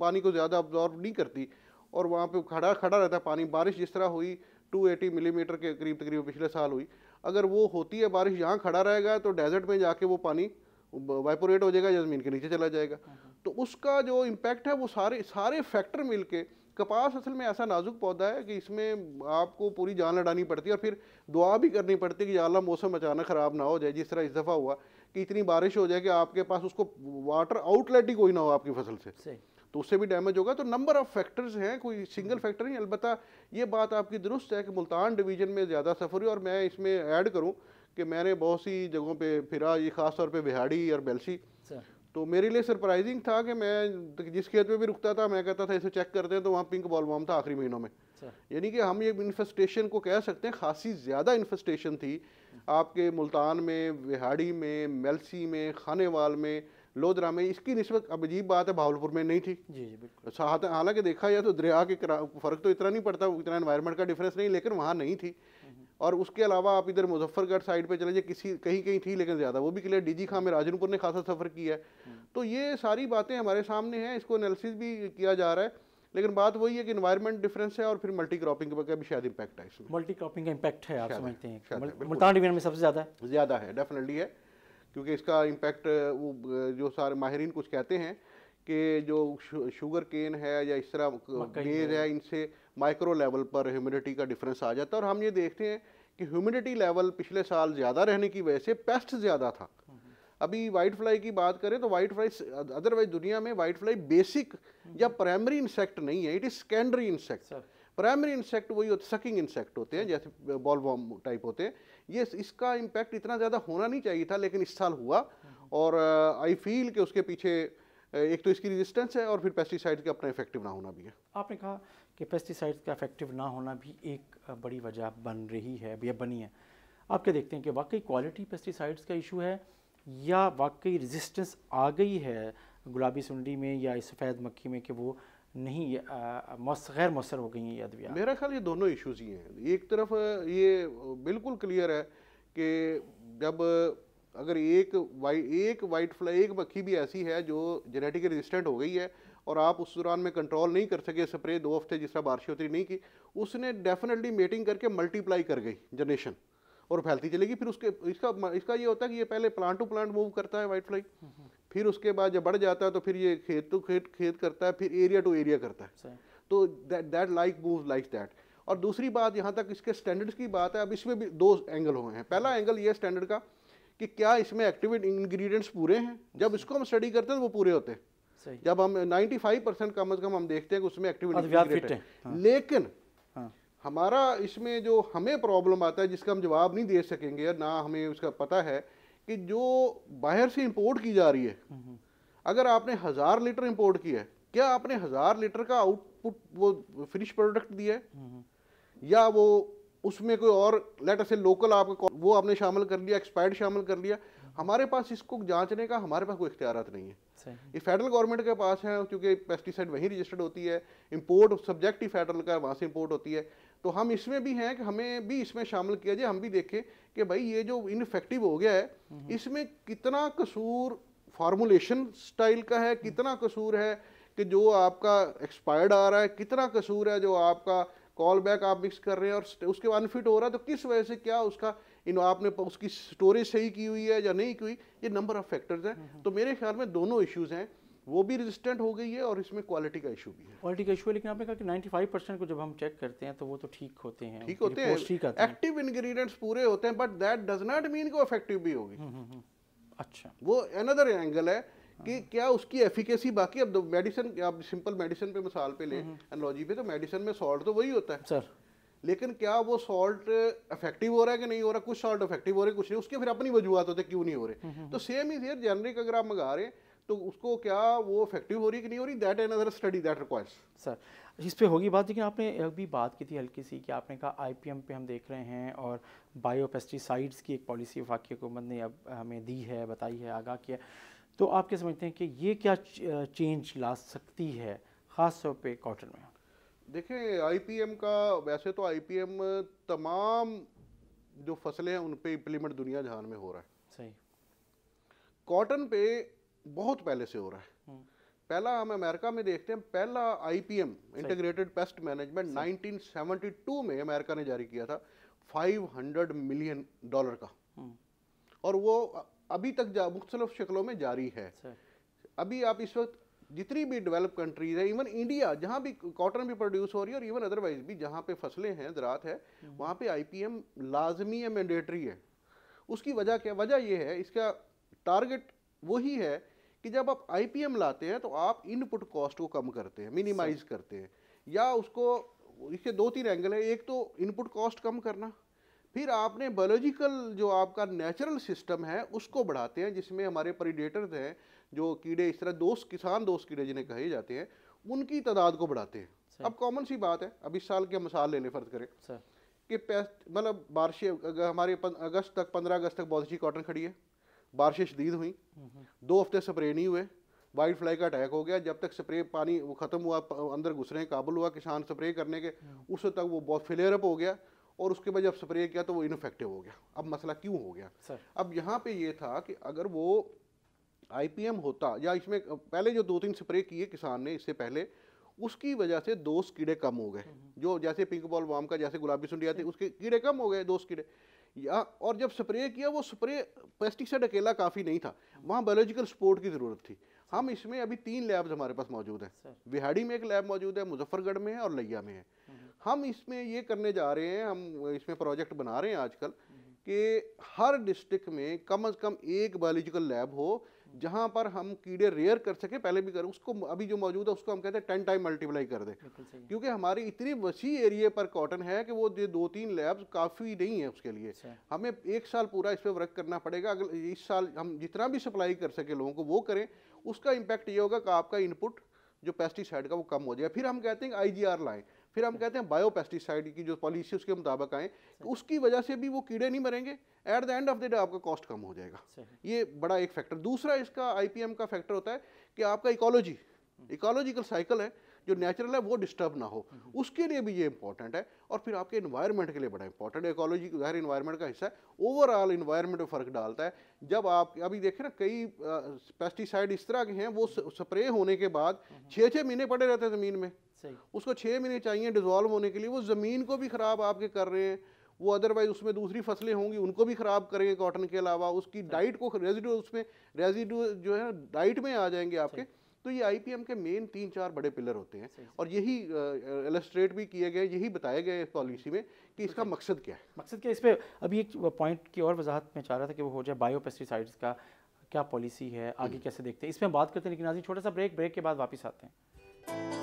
पानी को ज़्यादा अब्जॉर्व नहीं करती और वहाँ पे खड़ा खड़ा रहता है पानी बारिश जिस तरह हुई 280 मिलीमीटर mm के करीब तकरीबन पिछले साल हुई अगर वो होती है बारिश यहाँ खड़ा रहेगा तो डेजर्ट में जाके वो पानी वाइपोरेट हो जाएगा या ज़मीन के नीचे चला जाएगा हाँ, हाँ। तो उसका जो इम्पैक्ट है वो सारे सारे फैक्टर मिल के कपास असल में ऐसा नाजुक पौधा है कि इसमें आपको पूरी जान लड़ानी पड़ती है और फिर दुआ भी करनी पड़ती है कि अला मौसम अचानक ख़राब ना हो जाए जिस तरह इस दफ़ा हुआ कि इतनी बारिश हो जाए कि आपके पास उसको वाटर आउटलेट ही कोई ना हो आपकी फसल से तो उससे भी डैमेज होगा तो नंबर ऑफ़ फैक्टर्स हैं कोई सिंगल फैक्टर हम्म। नहीं अलबत् ये बात आपकी दुरुस्त है कि मुल्तान डिवीज़न में ज़्यादा सफ़र हुई और मैं इसमें ऐड करूँ कि मैंने बहुत सी जगहों पर फिरा ये ख़ास तौर पर बिहाड़ी और बेलसी तो मेरे लिए सरप्राइजिंग था कि मैं जिस खेत में भी रुकता था मैं कहता था इसे चेक करते हैं तो वहाँ पिंक बॉल था आखिरी महीनों में अच्छा। यानी कि हम ये इन्फेस्टेशन को कह सकते हैं खासी ज़्यादा इन्फेस्टेशन थी आपके मुल्तान में विहाड़ी में मेलसी में खानेवाल में लोधरा में इसकी नस्बत अब अजीब बात है भावलपुर में नहीं थी जी जी बिल्कुल हालांकि देखा जाए तो दरिया के फ़र्क तो इतना नहीं पड़ता इतना इन्वायरमेंट का डिफरेंस नहीं लेकिन वहाँ नहीं थी और उसके अलावा आप इधर मुजफ्फरगढ़ साइड पे चले जाए किसी कहीं कहीं थी लेकिन ज़्यादा वो भी क्लियर डीजी खां में राजनपुर ने खासा सफ़र किया है हम्म। तो ये सारी बातें हमारे सामने हैं इसको एनालिसिस भी किया जा रहा है लेकिन बात वही है कि इन्वायरमेंट डिफरेंस है और फिर मल्टी क्रॉपिंग का भी शायद इम्पैक्ट है इसमें मल्टी क्रॉपिंग का इम्पैक्ट है आप समझते हैं मुल्तान डिवीजन में सबसे ज़्यादा ज़्यादा है डेफिनेटली है क्योंकि इसका इम्पैक्ट वो जो सारे माहरीन कुछ कहते हैं कि जो शुगर केन है या इस तरह मेज है इनसे माइक्रो लेवल पर ह्यूमिडिटी का डिफरेंस आ जाता है और हम ये देखते हैं कि ह्यूमिडिटी लेवल पिछले साल ज़्यादा रहने की वजह से पेस्ट ज़्यादा था अभी वाइट फ्लाई की बात करें तो वाइट फ्लाई अदरवाइज दुनिया में वाइट फ्लाई बेसिक या प्राइमरी इंसेक्ट नहीं है it is secondary insect primary insect वही होते सकिंग इंसेक्ट होते हैं जैसे बॉल वॉम टाइप होते हैं ये इसका इम्पैक्ट इतना ज़्यादा होना नहीं चाहिए था लेकिन इस साल हुआ और आई फील कि उसके पीछे एक तो इसकी रेजिस्टेंस है और फिर पेस्टिसाइड का अपना इफेक्टिव ना होना भी है आपने कहा कि पेस्टिसाइड्स का इफेक्टिव ना होना भी एक बड़ी वजह बन रही है या बनी है आप क्या देखते हैं कि वाकई क्वालिटी पेस्टिसाइड्स का इशू है या वाकई रेजिस्टेंस आ गई है गुलाबी सुंडी में या इस सफ़ेद मक्खी में कि वो नहीं गैर मौसर हो गई हैं ये अद्वियात मेरा ख्याल ये दोनों इश्यूज़ ही हैं एक तरफ ये बिल्कुल क्लियर है कि जब अगर एक वाइट एक वाइट फ्लाई एक मक्खी भी ऐसी है जो जेनेटिक रेजिस्टेंट हो गई है और आप उस दौरान में कंट्रोल नहीं कर सके स्प्रे दो हफ्ते जिस तरह बारिश होती नहीं की उसने डेफिनेटली मेटिंग करके मल्टीप्लाई कर गई जनरेशन और फैलती चलेगी फिर उसके इसका इसका ये होता है कि ये पहले प्लांट टू प्लांट मूव करता है वाइट फ्लाई हम्म, हम्म। फिर उसके बाद जब बढ़ जाता है तो फिर ये खेत टू खेत खेत करता है फिर एरिया टू एरिया करता है तो that like move like that और दूसरी बात यहाँ तक इसके स्टैंडर्ड्स की बात है अब इसमें भी दो एंगल हुए हैं पहला एंगल ये स्टैंडर्ड का कि क्या इसमें एक्टिव इंग्रेडिएंट्स पूरे हैं जब इसको हम स्टडी करते हैं तो वो पूरे होते हैं जब हम 95 परसेंट कम अज कम हम देखते हैं कि उसमें एक्टिव है, हाँ। लेकिन हाँ। हमारा इसमें जो हमें प्रॉब्लम आता है जिसका हम जवाब नहीं दे सकेंगे ना हमें उसका पता है कि जो बाहर से इंपोर्ट की जा रही है हम्म, हम्म। अगर आपने हज़ार लीटर इंपोर्ट किया है क्या आपने हज़ार लीटर का आउटपुट वो फिनिश प्रोडक्ट दिया है हम्म, या वो उसमें कोई और लेटर से लोकल आपका वो आपने शामिल कर लिया एक्सपायर्ड शामिल कर लिया हमारे पास इसको जांचने का हमारे पास कोई इख्तियार नहीं है ये फेडरल गवर्नमेंट के पास है क्योंकि पेस्टिसाइड वहीं रजिस्टर्ड होती है इम्पोर्ट सब्जेक्ट ही फेडरल का वहाँ से इम्पोर्ट होती है तो हम इसमें भी हैं कि हमें भी इसमें शामिल किया जाए हम भी देखें कि भाई ये जो इनफेक्टिव हो गया है हम्म। इसमें कितना कसूर फार्मूलेशन स्टाइल का है हम्म। कितना कसूर है कि जो आपका एक्सपायर्ड आ रहा है कितना कसूर है जो आपका कॉल बैक आप मिक्स कर रहे हैं और उसके बाद अनफिट हो रहा है तो किस वजह से क्या उसका इन आपने उसकी स्टोरेज सही की हुई है या नहीं की हुई ये नंबर ऑफ फैक्टर्स हैं हम्म। तो मेरे ख्याल में दोनों इश्यूज़ हैं वो भी रेजिस्टेंट हो गई है और इसमें क्वालिटी का इशू भी है क्वालिटी का इशू है लेकिन आपने कहा कि 95 परसेंट को जब हम चेक करते हैं तो वो तो ठीक होते हैं ठीक होते हैं एक्टिव इंग्रेडिएंट्स पूरे होते हैं but that does not mean कि वो इफेक्टिव भी होगी हम्म, हम्म, अच्छा वो अनदर एंगल है कि हाँ। क्या उसकी एफिकेसी बाकी अब मेडिसिन तो आप सिंपल मेडिसिन पे मिसाल पे लें एनोलॉजी पे तो मेडिसिन में सॉल्ट तो वही होता है सर लेकिन क्या वो सॉल्ट इफेक्टिव हो रहा है कि नहीं हो रहा कुछ सॉल्ट इफेक्टिव हो रहे कुछ नहीं उसके फिर अपनी वजूहत होते क्यों नहीं हो रहे हम्म, हम्म, तो सेम ही हेयर जेनरिक अगर आप मंगा रहे हैं तो उसको क्या वो इफेक्टिव हो रही कि नहीं हो रही that another study that requires sir इस पर होगी बात लेकिन आपने अभी बात की थी हल्की सी कि आपने कहा एम पे हम देख रहे हैं और बायो पेस्टिसाइड्स की एक पॉलिसी वाकई हुकूमत ने अब हमें दी है बताई है आगाह किया तो आप क्या समझते हैं कि ये क्या चेंज ला सकती है ख़ास तौर पर कॉटन में देखिए आईपीएम का वैसे तो आईपीएम तमाम जो फसलें हैं उन पे इम्प्लीमेंट दुनिया जहान में हो रहा है सही कॉटन पे बहुत पहले से हो रहा है हम्म। पहला हम अमेरिका में देखते हैं पहला आईपीएम इंटीग्रेटेड पेस्ट मैनेजमेंट 1972 में अमेरिका ने जारी किया था 500 मिलियन डॉलर का हम्म। और वो अभी तक मुख्तलिफ शक्लों में जारी है अभी आप इस वक्त जितनी भी डेवलप कंट्रीज है इवन इंडिया जहाँ भी कॉटन भी प्रोड्यूस हो रही है और इवन अदरवाइज भी जहाँ पे फसलें हैं ज़रात है हम्म। वहाँ पे आईपीएम लाजमी है मैंडेटरी है उसकी वजह क्या वजह यह है इसका टारगेट वही है कि जब आप आईपीएम लाते हैं तो आप इनपुट कॉस्ट को कम करते हैं मिनिमाइज करते हैं या उसको इसके दो तीन एंगल है एक तो इनपुट कॉस्ट कम करना फिर आपने बायोलॉजिकल जो आपका नेचुरल सिस्टम है उसको बढ़ाते हैं जिसमें हमारे प्रीडेटर्स हैं जो कीड़े इस तरह दोस्त किसान दोस्त कीड़े जिन्हें कहे जाते हैं उनकी तादाद को बढ़ाते हैं अब कॉमन सी बात है अब इस साल के मिसाल ले लें फर्ज करें कि मतलब बारिश हमारे अगस्त तक पंद्रह अगस्त तक बहुत अच्छी कॉटन खड़ी है बारिशें शदीद हुई दो हफ्ते स्प्रे नहीं हुए वाइल्ड फ्लाई का अटैक हो गया जब तक स्प्रे पानी वो ख़त्म हुआ अंदर घुस रहे काबुल हुआ किसान स्प्रे करने के हम्म। उस तक वो बहुत फ्लेयर हो गया और उसके बाद जब स्प्रे किया तो वो इनफेक्टिव हो गया अब मसला क्यों हो गया अब यहाँ पे ये था कि अगर वो आईपीएम होता या इसमें पहले जो दो तीन स्प्रे किए किसान ने इससे पहले उसकी वजह से दोस्त कीड़े कम हो गए हम्म। जो जैसे पिंक बॉल वाम का जैसे गुलाबी सुंडिया थे हम्म। उसके कीड़े कम हो गए दोस्त कीड़े या और जब स्प्रे किया वो स्प्रे पेस्टिसाइड अकेला काफ़ी नहीं था हम्म। वहाँ बायोलॉजिकल सपोर्ट की ज़रूरत थी हम इसमें अभी तीन लैब्स हमारे पास मौजूद हैं बिहाड़ी में एक लैब मौजूद है मुजफ्फरगढ़ में है और लैया में है हम इसमें ये करने जा रहे हैं हम इसमें प्रोजेक्ट बना रहे हैं आजकल कि हर डिस्ट्रिक्ट में कम अज़ कम एक बायोलॉजिकल लैब हो जहाँ पर हम कीड़े रेयर कर सके पहले भी करें उसको अभी जो मौजूद है उसको हम कहते हैं टेन टाइम मल्टीप्लाई कर दें क्योंकि हमारी इतनी वसी एरिए पर कॉटन है कि वो दो तीन लैब्स काफ़ी नहीं है उसके लिए अच्छा। हमें एक साल पूरा इस पर वर्क करना पड़ेगा अगर इस साल हम जितना भी सप्लाई कर सके लोगों को वो करें उसका इम्पैक्ट ये होगा कि आपका इनपुट जो पेस्टिसाइड का वो कम हो जाए फिर हम कहते हैं आई जी आर लाएँ फिर हम कहते हैं बायोपेस्टिसाइड की जो पॉलिसी उसके मुताबिक आए तो उसकी वजह से भी वो कीड़े नहीं मरेंगे at the end of the day आपका कॉस्ट कम हो जाएगा ये बड़ा एक फैक्टर दूसरा इसका आई का फैक्टर होता है कि आपका इकोलॉजी इकोलॉजिकल साइकिल है जो नेचुरल है वो डिस्टर्ब ना हो उसके लिए भी ये इंपॉर्टेंट है और फिर आपके इन्वायरमेंट के लिए बड़ा इंपॉर्टेंट है इकोलॉजी जाहिर इन्वायरमेंट का हिस्सा है ओवरऑल इन्वायरमेंट में फ़र्क डालता है जब आप अभी देखें ना कई पेस्टिसाइड इस तरह के हैं वो स्प्रे होने के बाद छः छः महीने पड़े रहते हैं ज़मीन में उसको छः महीने चाहिए डिजोल्व होने के लिए वो ज़मीन को भी ख़राब आपके कर रहे हैं वो अदरवाइज उसमें दूसरी फसलें होंगी उनको भी ख़राब करेंगे कॉटन के अलावा उसकी डाइट को रेजिडो उसमें रेजिडो जो है डाइट में आ जाएंगे आपके तो ये आई के मेन तीन चार बड़े पिलर होते हैं और यही एलस्ट्रेट भी किए गए यही बताए गए इस पॉलिसी में कि इसका मकसद क्या है मकसद क्या इस पर अभी एक पॉइंट की और वजाहत में चाह रहा था कि वो हो जाए बायो पेस्टिसाइड्स का क्या पॉलिसी है आगे हम्म। कैसे देखते हैं इसमें बात करते हैं लेकिन आज छोटा सा ब्रेक ब्रेक के बाद वापस आते हैं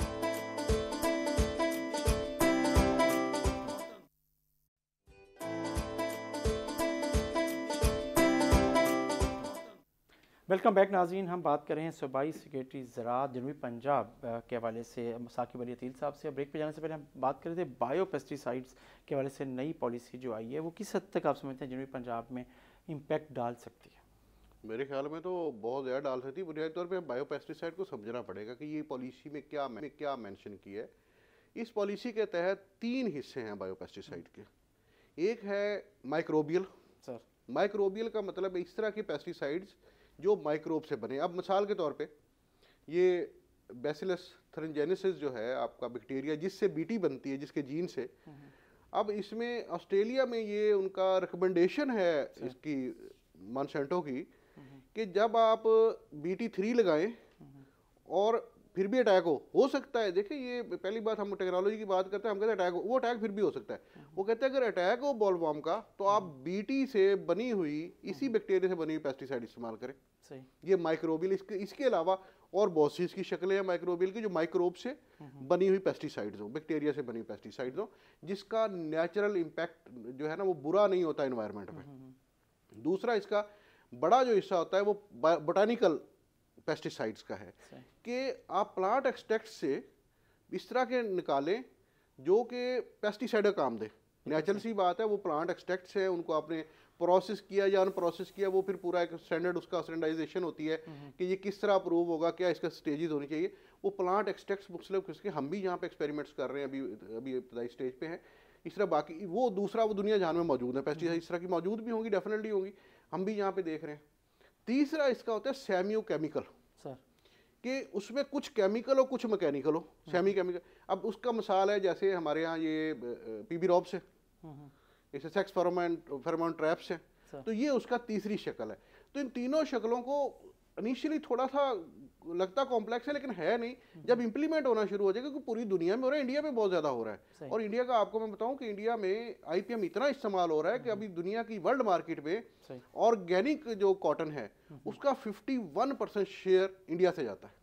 वेलकम बैक नाजीन हम बात कर रहे हैं सूबाई सेक्रेटरी ज़रा जनूबी पंजाब के हवाले से साकिब अली अतील साहब से ब्रेक पे जाने से पहले हम बात कर रहे थे बायो पेस्टिसाइड्स के हवाले से नई पॉलिसी जो आई है वो किस हद तक आप समझते हैं जनूबी पंजाब में इम्पेक्ट डाल सकती है मेरे ख्याल में तो बहुत ज़्यादा डाल सकती है बुनियादी तौर पर बायो पेस्टिसाइड को समझना पड़ेगा कि ये पॉलिसी में क्या में क्या मैंशन की है इस पॉलिसी के तहत तीन हिस्से हैं बायो पेस्टिसाइड के एक है माइक्रोबियल सर माइक्रोबियल का मतलब इस तरह के पेस्टिसाइड्स जो माइक्रोब से बने अब मिसाल के तौर पे ये बेसिलस थरिनजेनेसिस जो है आपका बैक्टीरिया जिससे बीटी बनती है जिसके जीन से अब इसमें ऑस्ट्रेलिया में ये उनका रिकमेंडेशन है अच्छा। इसकी मानसेंटो की हम्म। कि जब आप बी टी थ्री लगाएं हम्म। और फिर भी अटैक हो हो सकता है देखिए ये पहली बात हम टेक्नोलॉजी की बात करते हैं हम कहते हैं अटैक हो वो अटैक फिर भी हो सकता है हम्म। वो कहते हैं अगर अटैक हो बॉलबॉम का तो आप बीटी से बनी हुई इसी बैक्टीरिया से बनी हुई पेस्टिसाइड इस्तेमाल करें सही। ये माइक्रोबियल इसके इसके अलावा और बहुत सी इसकी शक्लें हैं माइक्रोबियल की जो माइक्रोब से बनी हुई पेस्टिसाइड्स हो बैक्टीरिया से बनी पेस्टिसाइड्स हो जिसका नेचुरल इम्पैक्ट जो है ना वो बुरा नहीं होता इन्वायरमेंट में दूसरा इसका बड़ा जो हिस्सा होता है वो बोटानिकल पेस्टिसाइड्स का है कि आप प्लांट एक्सट्रैक्ट से इस तरह के निकालें जो कि पेस्टिसाइड का काम दे नेचुरल सी बात है वो प्लांट एक्सट्रैक्ट्स हैं उनको आपने प्रोसेस किया या अनप्रोसेस किया वो फिर पूरा एक स्टैंडर्ड उसका स्टैंडर्डाइजेशन होती है हम्म। कि ये किस तरह अप्रूव होगा क्या इसका स्टेजेस होनी चाहिए वो प्लांट एक्सटेक्ट्स मुख्तलिफ किसके हम भी यहाँ पे एक्सपेरिमेंट्स कर रहे हैं अभी अभी इब्तदाई स्टेज पे हैं इस तरह बाकी वो दूसरा वो दुनिया जहान में मौजूद है पेस्टिसाइड हम्म। इस तरह की मौजूद भी होंगी डेफिनेटली होंगी हम भी यहाँ पे देख रहे हैं तीसरा इसका होता है सेमियो केमिकल सर कि उसमें कुछ केमिकल हो कुछ मकैनिकल हो सेमी हम्म। केमिकल अब उसका मिसाल है जैसे हमारे यहाँ ये पी बी रॉब्स है इसे सेक्स फेरोमोन फेरोमोन ट्रैप्स हैं तो ये उसका तीसरी शक्ल है तो इन तीनों शक्लों को इनिशियली थोड़ा सा लगता कॉम्प्लेक्स है लेकिन है नहीं हम्म। जब इंप्लीमेंट होना शुरू हो जाएगा क्योंकि पूरी दुनिया में हो रहा है इंडिया में बहुत ज़्यादा हो रहा है और इंडिया का आपको मैं बताऊं कि इंडिया में आईपीएम इतना इस्तेमाल हो रहा है कि हम्म। अभी दुनिया की वर्ल्ड मार्केट में ऑर्गेनिक जो कॉटन है हम्म। उसका 51 परसेंट शेयर इंडिया से जाता है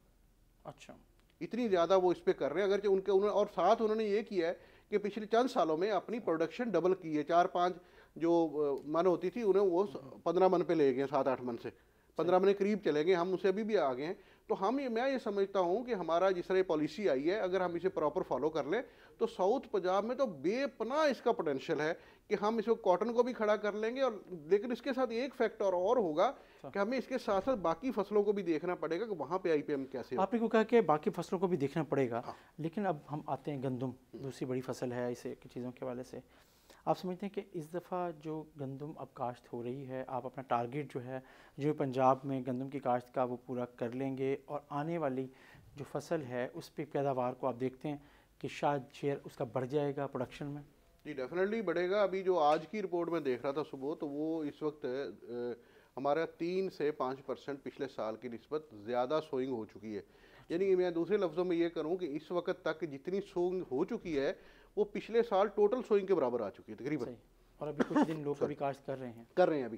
अच्छा इतनी ज़्यादा वो इस पर कर रहे हैं अगर उनके उन्होंने और साथ उन्होंने ये किया है कि पिछले चंद सालों में अपनी प्रोडक्शन डबल की है चार पाँच जो मन होती थी उन्हें वो पंद्रह मन पे ले गए सात आठ मन से पंद्रह मन के करीब चले गए हम उसे अभी भी आ गए हैं तो हम ये मैं ये समझता हूँ कि हमारा जिस तरह पॉलिसी आई है अगर हम इसे प्रॉपर फॉलो कर लें तो साउथ पंजाब में तो बेपना इसका पोटेंशियल है कि हम इसको कॉटन को भी खड़ा कर लेंगे और लेकिन इसके साथ एक फैक्टर और होगा अच्छा। कि हमें इसके साथ साथ बाकी फसलों को भी देखना पड़ेगा कि वहाँ पे आई कैसे आपने को कहा कि बाकी फसलों को भी देखना पड़ेगा हाँ। लेकिन अब हम आते हैं गंदम दूसरी बड़ी फसल है इसे चीज़ों के हवाले से आप समझते हैं कि इस दफ़ा जो गंदम अब काश्त हो रही है आप अपना टारगेट जो है जो पंजाब में गंदम की काश्त का वो पूरा कर लेंगे और आने वाली जो फसल है उस पर पैदावार को आप देखते हैं कि शायद शेयर उसका बढ़ जाएगा प्रोडक्शन में जी डेफिनेटली बढ़ेगा अभी जो आज की रिपोर्ट में देख रहा था सुबह तो वो इस वक्त हमारा तीन से पाँच परसेंट पिछले साल की नस्बत ज़्यादा सोइंग हो चुकी है यानी मैं दूसरे लफ्ज़ों में ये करूँ कि इस वक्त तक जितनी सोइंग हो चुकी है वो पिछले साल टोटल सोइंग के बराबर आ चुकी है तकरीबन और अभी कुछ दिन लोग काश्त कर रहे हैं कर रहे हैं अभी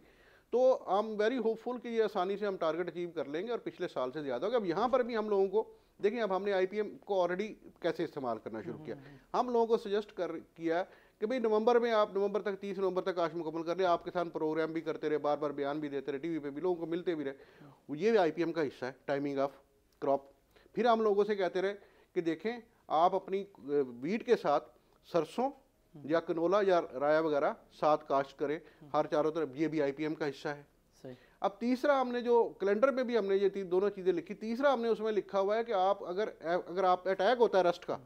तो आई एम वेरी होपफुल कि ये आसानी से हम टारगेट अचीव कर लेंगे और पिछले साल से ज़्यादा होगा अब यहाँ पर भी हम लोगों को देखिए अब हमने एम को ऑलरेडी कैसे इस्तेमाल करना शुरू किया हम्म, हम्म, हम्म। हम लोगों को सजेस्ट कर किया कि भाई नवंबर में आप नवंबर तक तीस नवंबर तक काश मुकम्मल कर लें आपके साथ प्रोग्राम भी करते रहे बार बार बयान भी देते रहे टीवी पे भी लोगों को मिलते भी रहे ये भी आईपीएम का हिस्सा है टाइमिंग ऑफ क्रॉप फिर हम लोगों से कहते रहे कि देखें आप अपनी वीट के साथ सरसों या कनोला या राया वगैरह साथ काश्त करें हर चारों तरफ ये भी आईपीएम का हिस्सा है अब तीसरा हमने जो कैलेंडर में भी हमने ये दोनों चीज़ें लिखी तीसरा हमने उसमें लिखा हुआ है कि आप अगर अगर आप अटैक होता है रस्ट का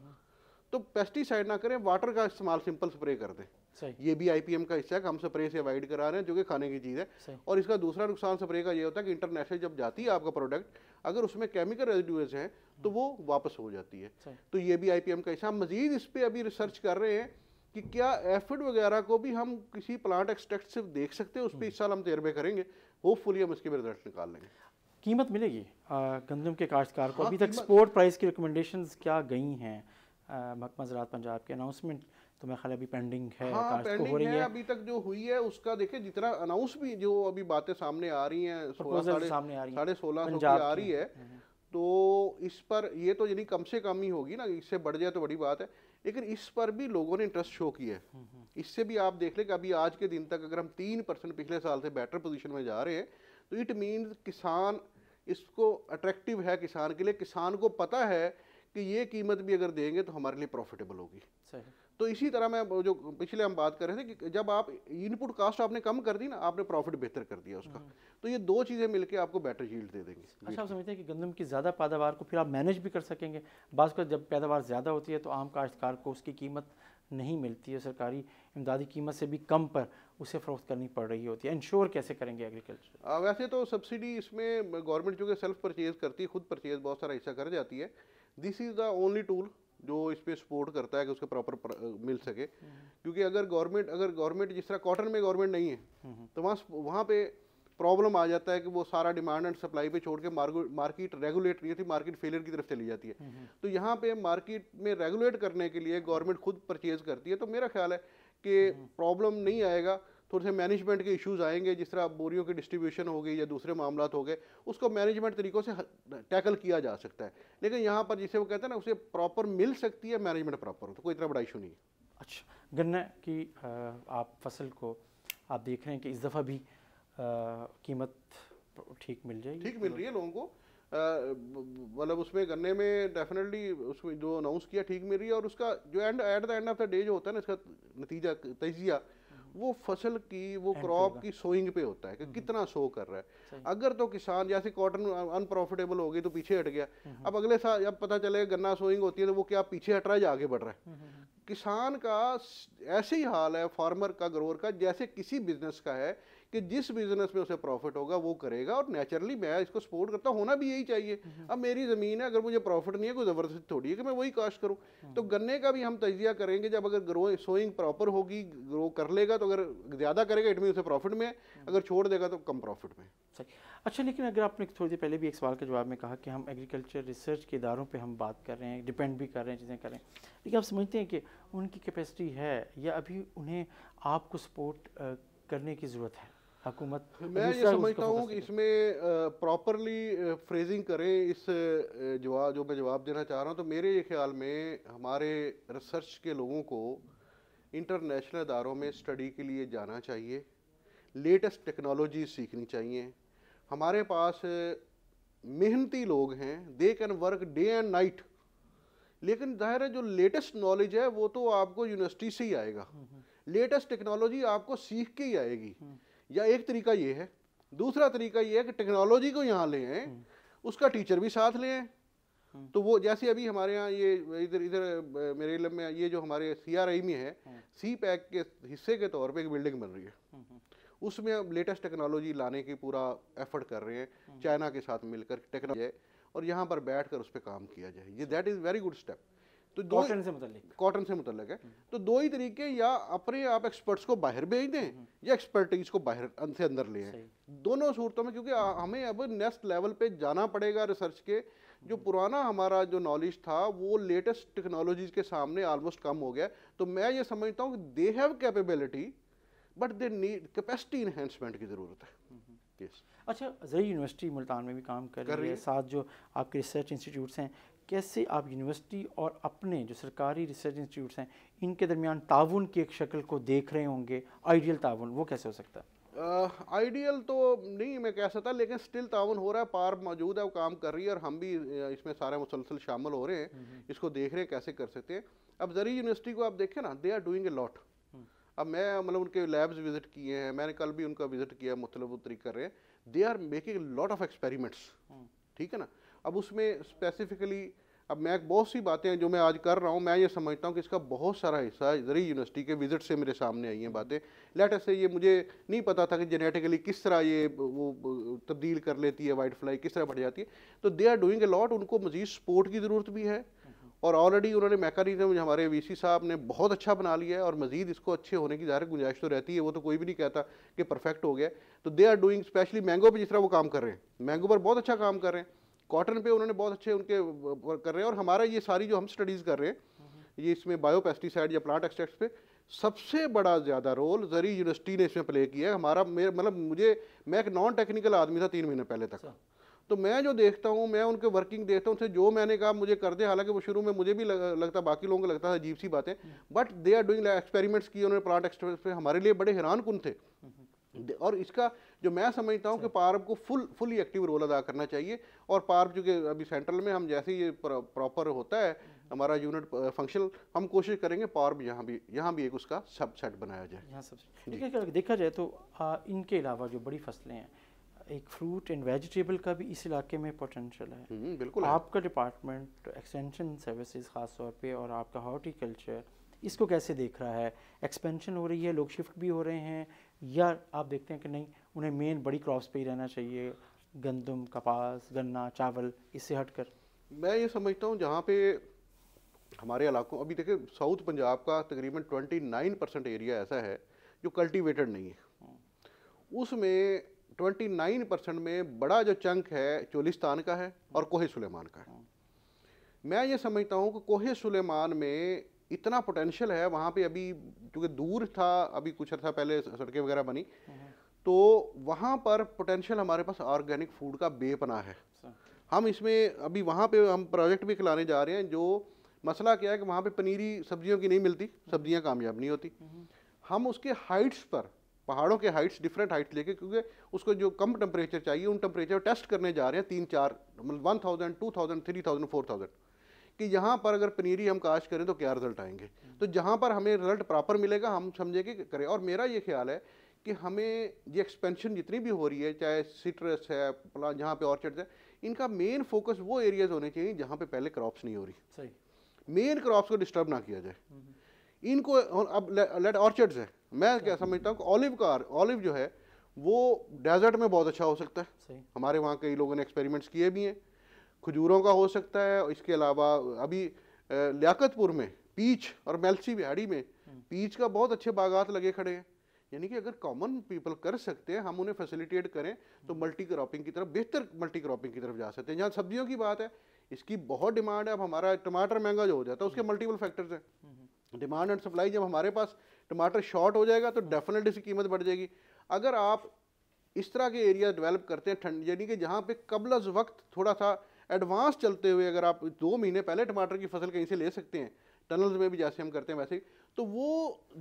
तो पेस्टिसाइड ना करें वाटर का इस्तेमाल सिंपल स्प्रे कर दें ये भी आईपीएम का हिस्सा है हम स्प्रे से अवॉइड करा रहे हैं जो कि खाने की चीज़ है और इसका दूसरा नुकसान स्प्रे का ये होता है कि इंटरनेशनल जब जाती है आपका प्रोडक्ट अगर उसमें केमिकल रेजिड्यूज हैं तो वो वापस हो जाती है तो ये भी आईपीएम का हिस्सा हम मजीद इस पर अभी रिसर्च कर रहे हैं कि क्या एफिड वगैरह को भी हम किसी प्लांट एक्सट्रैक्ट से देख सकते हैं उस पर इस साल हम तजर्बे करेंगे होपफुली हम इसके भी रिजल्ट निकाल लेंगे कीमत मिलेगी गंदम के काश्तकार को हाँ, अभी तक एक्सपोर्ट प्राइस की रिकमेंडेशन क्या गई हैं महकमा ज़रात पंजाब के अनाउंसमेंट तो मेरा ख्याल अभी पेंडिंग है हाँ, पेंडिंग तो हो रही है, है अभी तक जो हुई है उसका देखे जितना अनाउंस भी जो अभी बातें सामने आ रही है साढ़े सोलह सौ आ रही है हम्म, हम्म। तो इस पर ये तो यानी कम से कम ही होगी ना इससे बढ़ जाए तो बड़ी बात है लेकिन इस पर भी लोगों ने इंटरेस्ट शो किया है हम्म, इससे भी आप देख ले कि अभी आज के दिन तक अगर हम तीन परसेंट पिछले साल से बेटर पोजीशन में जा रहे हैं तो इट मीन्स किसान इसको अट्रैक्टिव है किसान के लिए किसान को पता है कि ये कीमत भी अगर देंगे तो हमारे लिए प्रॉफिटेबल होगी सही तो इसी तरह मैं जो पिछले हम बात कर रहे थे कि जब आप इनपुट कास्ट आपने कम कर दी ना आपने प्रॉफिट बेहतर कर दिया उसका हम्म। तो ये दो चीज़ें मिलकर आपको बेटर यील्ड दे देंगे अच्छा आप समझते हैं कि गंदम की ज़्यादा पैदावार को फिर आप मैनेज भी कर सकेंगे बाज़ जब पैदावार ज़्यादा होती है तो आम काश्तकार को उसकी कीमत नहीं मिलती है सरकारी इमदादी कीमत से भी कम पर उसे फ़रोख्त करनी पड़ रही होती है इंश्योर कैसे करेंगे एग्रीकल्चर वैसे तो सब्सिडी इसमें गवर्नमेंट जो कि सेल्फ परचेज़ करती है खुद परचेज़ बहुत सारा हिस्सा कर जाती है this is the only tool जो इस पर सपोर्ट करता है कि उसका प्रॉपर मिल सके क्योंकि अगर गवर्नमेंट अगर गवर्नमेंट जिस तरह कॉटन में गवर्नमेंट नहीं है तो वहाँ वहाँ पर प्रॉब्लम आ जाता है कि वो सारा डिमांड एंड सप्लाई पे छोड़ के मार्केट रेगुलेट नहीं थी मार्केट फेलियर की तरफ चली जाती है तो यहाँ पे मार्केट में रेगुलेट करने के लिए गवर्नमेंट खुद परचेज करती है तो मेरा ख्याल है कि प्रॉब्लम नहीं आएगा थोड़े से मैनेजमेंट के इश्यूज आएंगे जिस तरह बोरियों की डिस्ट्रीब्यूशन हो गई या दूसरे मामला हो गए उसको मैनेजमेंट तरीक़ों से टैकल किया जा सकता है लेकिन यहाँ पर जिसे वो कहते हैं ना उसे प्रॉपर मिल सकती है मैनेजमेंट प्रॉपर तो कोई इतना बड़ा इशू नहीं है अच्छा गन्ना की आप फसल को आप देख रहे हैं कि इस दफ़ा भी कीमत ठीक मिल जाएगी ठीक मिल रही है लोगों को मतलब उसमें गन्ने में डेफिनेटली उसमें जो अनाउंस किया ठीक मिल रही है और उसका जो and at the end of the day जो होता है ना इसका नतीजा तजिया वो फसल की वो क्रॉप की सोइंग पे होता है कि हम्म। कितना सो कर रहा है अगर तो किसान जैसे कॉटन अनप्रॉफिटेबल हो गई तो पीछे हट गया हम्म। अब अगले साल अब पता चले गन्ना सोइंग होती है तो वो क्या पीछे हट रहा है या आगे बढ़ रहा है हम्म, किसान का ऐसे ही हाल है फार्मर का ग्रोअर का जैसे किसी बिजनेस का है कि जिस बिजनेस में उसे प्रॉफिट होगा वो करेगा और नेचुरली मैं इसको सपोर्ट करता हूँ होना भी यही चाहिए हम्म। अब मेरी ज़मीन है अगर मुझे प्रॉफिट नहीं है कोई ज़बरदस्ती थोड़ी है कि मैं वही काश करूँ हम्म। तो गन्ने का भी हम तजिया करेंगे जब अगर ग्रो सोइंग प्रॉपर होगी ग्रो कर लेगा तो अगर ज़्यादा करेगा इट मीन उसे प्रॉफिट में हम्म। अगर छोड़ देगा तो कम प्रॉफिट में सही अच्छा लेकिन अगर आपने थोड़ी देर पहले भी एक सवाल के जवाब में कहा कि हम एग्रीकल्चर रिसर्च के इदारों पर हम बात कर रहे हैं डिपेंड भी कर रहे हैं चीज़ें कर रहे हैं लेकिन आप समझते हैं कि उनकी कैपेसिटी है या अभी उन्हें आपको सपोर्ट करने की ज़रूरत है हकुमत मैं ये समझता हूँ कि इसमें प्रॉपरली फ्रेजिंग करें इस जवाब जो मैं जवाब देना चाह रहा हूँ तो मेरे ये ख्याल में हमारे रिसर्च के लोगों को इंटरनेशनल इदारों में स्टडी के लिए जाना चाहिए लेटेस्ट टेक्नोलॉजी सीखनी चाहिए हमारे पास मेहनती लोग हैं they can work day and night लेकिन जाहिर है जो लेटेस्ट नॉलेज है वो तो आपको यूनिवर्सिटी से ही आएगा लेटेस्ट हम्म, टेक्नोलॉजी हम्म। आपको सीख के ही आएगी हम्म। या एक तरीका ये है दूसरा तरीका ये है कि टेक्नोलॉजी को यहाँ ले आए हम्म। उसका टीचर भी साथ ले आए हम्म। तो वो जैसे अभी हमारे यहाँ ये इधर इधर मेरे इलम में ये जो हमारे सी आर आई में है सी हम्म। पैक के हिस्से के तौर पे एक बिल्डिंग बन रही है उसमें अब लेटेस्ट टेक्नोलॉजी लाने की पूरा एफर्ट कर रहे हैं चाइना के साथ मिलकर टेक्नोलॉजी और यहाँ पर बैठ कर उस पर काम किया जाए ये that is very good step तो कॉटन से मुतलिक कॉटन से मुतलिक है हम्म। तो दो ही तरीके या अपने आप एक्सपर्ट्स को बाहर भेज दें हम्म। या एक्सपर्टीज को बाहर अं-, से अंदर ले आए दोनों सूरतों में क्योंकि हमें अब नेक्स्ट लेवल पे जाना पड़ेगा रिसर्च के जो हम्म। पुराना हमारा जो नॉलेज था वो लेटेस्ट टेक्नोलॉजीज के सामने ऑलमोस्ट कम हो गया तो मैं ये समझता हूँ कि they have capability but they need capacity enhancement की ज़रूरत है अच्छा जरिए यूनिवर्सिटी मुल्तान में भी काम कर, कर रही है साथ जो आपके रिसर्च इंस्टीट्यूट्स हैं कैसे आप यूनिवर्सिटी और अपने जो सरकारी रिसर्च इंस्टीट्यूट्स हैं इनके दरमियान ताउन की एक शक्ल को देख रहे होंगे आइडियल ताउन वो कैसे हो सकता है आइडियल तो नहीं मैं कह सकता लेकिन स्टिल ताउन हो रहा है पार मौजूद है वो काम कर रही है और हम भी इसमें सारे मुसलसल शामिल हो रहे हैं हम्म, हम्म। इसको देख रहे हैं कैसे कर सकते हैं अब जरिए यूनिवर्सिटी को आप देखें ना they are doing a lot अब मैं मतलब उनके लैब्स विजिट किए हैं मैंने कल भी उनका विजिट किया मतलब तरीके कर रहे हैं they are making lot of experiments ठीक है ना अब उसमें स्पेसिफिकली अब मैं बहुत सी बातें जो मैं आज कर रहा हूँ मैं ये समझता हूँ कि इसका बहुत सारा हिस्सा ज़रिए यूनिवर्सिटी के विजिट से मेरे सामने आई हैं बातें लेटर से ये मुझे नहीं पता था कि जेनेटिकली किस तरह ये वो तब्दील कर लेती है वाइट फ्लाई किस तरह बढ़ जाती है तो they are doing a lot उनको मज़ीद सपोर्ट की ज़रूरत भी है और ऑलरेडी उन्होंने मैकानिज्म हमारे सी साहब ने बहुत अच्छा बना लिया है और मजीद इसको अच्छे होने की ज़्यादा गुंजाइश तो रहती है वो तो कोई भी नहीं कहता कि परफेक्ट हो गया तो they are doing specially mango पर जिस तरह वो काम कर रहे हैं मैंगो पर बहुत अच्छा काम कर रहे हैं कॉटन पे उन्होंने बहुत अच्छे उनके वर्क कर रहे हैं और हमारा ये सारी जो हम स्टडीज़ कर रहे हैं ये इसमें बायोपेस्टिसाइड या प्लांट एक्सट्रैक्ट पे सबसे बड़ा ज़्यादा रोल जरी यूनिवर्सिटी ने इसमें प्ले किया है हमारा मेरे मतलब मुझे मैं एक नॉन टेक्निकल आदमी था तीन महीने पहले तक अच्छा। तो मैं जो देखता हूँ मैं उनके वर्किंग देखता हूँ उनसे जो मैंने कहा मुझे कर दे हालांकि वो शुरू में मुझे भी लग, लगता बाकी लोगों को लगता था अजीब सी बातें but they are doing experiments किए उन्होंने प्लांट एक्सपेरिमेंट्स पे हमारे लिए बड़े हैरान कन थे और इसका जो मैं समझता हूँ कि अच्छा। पार्ब को फुल फुली एक्टिव रोल अदा करना चाहिए और पार्ब जो कि अभी सेंट्रल में हम जैसे ये प्रॉपर होता है हमारा यूनिट फंक्शन हम कोशिश करेंगे पार्ब यहाँ भी यहाँ भी एक उसका सब सेट बनाया जाए यहाँ सबसेट देखा जाए तो आ, इनके अलावा जो बड़ी फसलें हैं एक फ्रूट एंड वेजिटेबल का भी इस इलाके में पोटेंशियल है हम्म, बिल्कुल आपका डिपार्टमेंट एक्सटेंशन सर्विसेज ख़ास तौर पर और आपका हॉर्टिकल्चर इसको कैसे देख रहा है एक्सपेंशन हो रही है लोग शिफ्ट भी हो रहे हैं या आप देखते हैं कि नहीं उन्हें मेन बड़ी क्रॉप्स पे ही रहना चाहिए गंदम कपास गन्ना चावल इससे हटकर मैं ये समझता हूँ जहाँ पे हमारे इलाकों अभी देखिए साउथ पंजाब का तकरीबन 29 परसेंट एरिया ऐसा है जो कल्टीवेटेड नहीं है उसमें 29 परसेंट में बड़ा जो चंक है चोलिस्तान का है और कोहे सुलेमान का है हाँ। मैं ये समझता हूँ कि कोहे सुलेमान में इतना पोटेंशियल है वहाँ पे अभी क्योंकि दूर था अभी कुछ अर्था पहले सड़कें वगैरह बनी हम्म। तो वहाँ पर पोटेंशियल हमारे पास ऑर्गेनिक फूड का बेपना है अच्छा। हम इसमें अभी वहाँ पे हम प्रोजेक्ट भी खिलाने जा रहे हैं जो मसला क्या है कि वहाँ पे पनीरी सब्जियों की नहीं मिलती सब्जियाँ कामयाब नहीं होती हम्म। हम उसके हाइट्स पर पहाड़ों के हाइट्स डिफरेंट हाइट्स लेके क्योंकि उसको जो कम टेम्परेचर चाहिए उन टेम्परेचर टेस्ट करने जा रहे हैं तीन चार मतलब one thousand two thousand three thousand four thousand कि यहाँ पर अगर पनीरी हम काश करें तो क्या रिजल्ट आएंगे तो जहाँ पर हमें रिजल्ट प्रॉपर मिलेगा हम समझे कि करें और मेरा ये ख्याल है कि हमें ये एक्सपेंशन जितनी भी हो रही है चाहे सिट्रस है प्लान जहाँ पे ऑर्चर्ड्स है इनका मेन फोकस वो एरियाज होने चाहिए जहाँ पे पहले क्रॉप्स नहीं हो रही सही मेन क्रॉप्स को डिस्टर्ब ना किया जाए हम्म, हम्म। इनको अब लेट ऑर्चर्ड्स है मैं क्या समझता हूँ ऑलिव का ऑलिव जो है वो डेजर्ट में बहुत अच्छा हो सकता है हमारे वहाँ कई लोगों ने एक्सपेरिमेंट्स किए भी हैं खजूरों का हो सकता है इसके अलावा अभी लियाकतपुर में पीच और मेलसी बिहाड़ी में हम्म। पीच का बहुत अच्छे बागात लगे खड़े हैं यानी कि अगर कॉमन पीपल कर सकते हैं हम उन्हें फैसिलिटेट करें तो मल्टी हम्म। क्रॉपिंग की तरफ बेहतर मल्टी क्रॉपिंग की तरफ जा सकते हैं जहाँ सब्जियों की बात है इसकी बहुत डिमांड है अब हमारा टमाटर महंगा जो हो जाता है उसके मल्टीपल हम्म। फैक्टर्स हैं डिमांड एंड सप्लाई जब हमारे पास टमाटर शॉर्ट हो जाएगा तो डेफिनेटली इसकी कीमत बढ़ जाएगी अगर आप इस तरह के एरिया डेवलप करते हैं ठंड यानी कि जहाँ पे कबलज वक्त थोड़ा सा एडवांस चलते हुए अगर आप दो महीने पहले टमाटर की फसल कहीं से ले सकते हैं टनल्स में भी जैसे हम करते हैं वैसे तो वो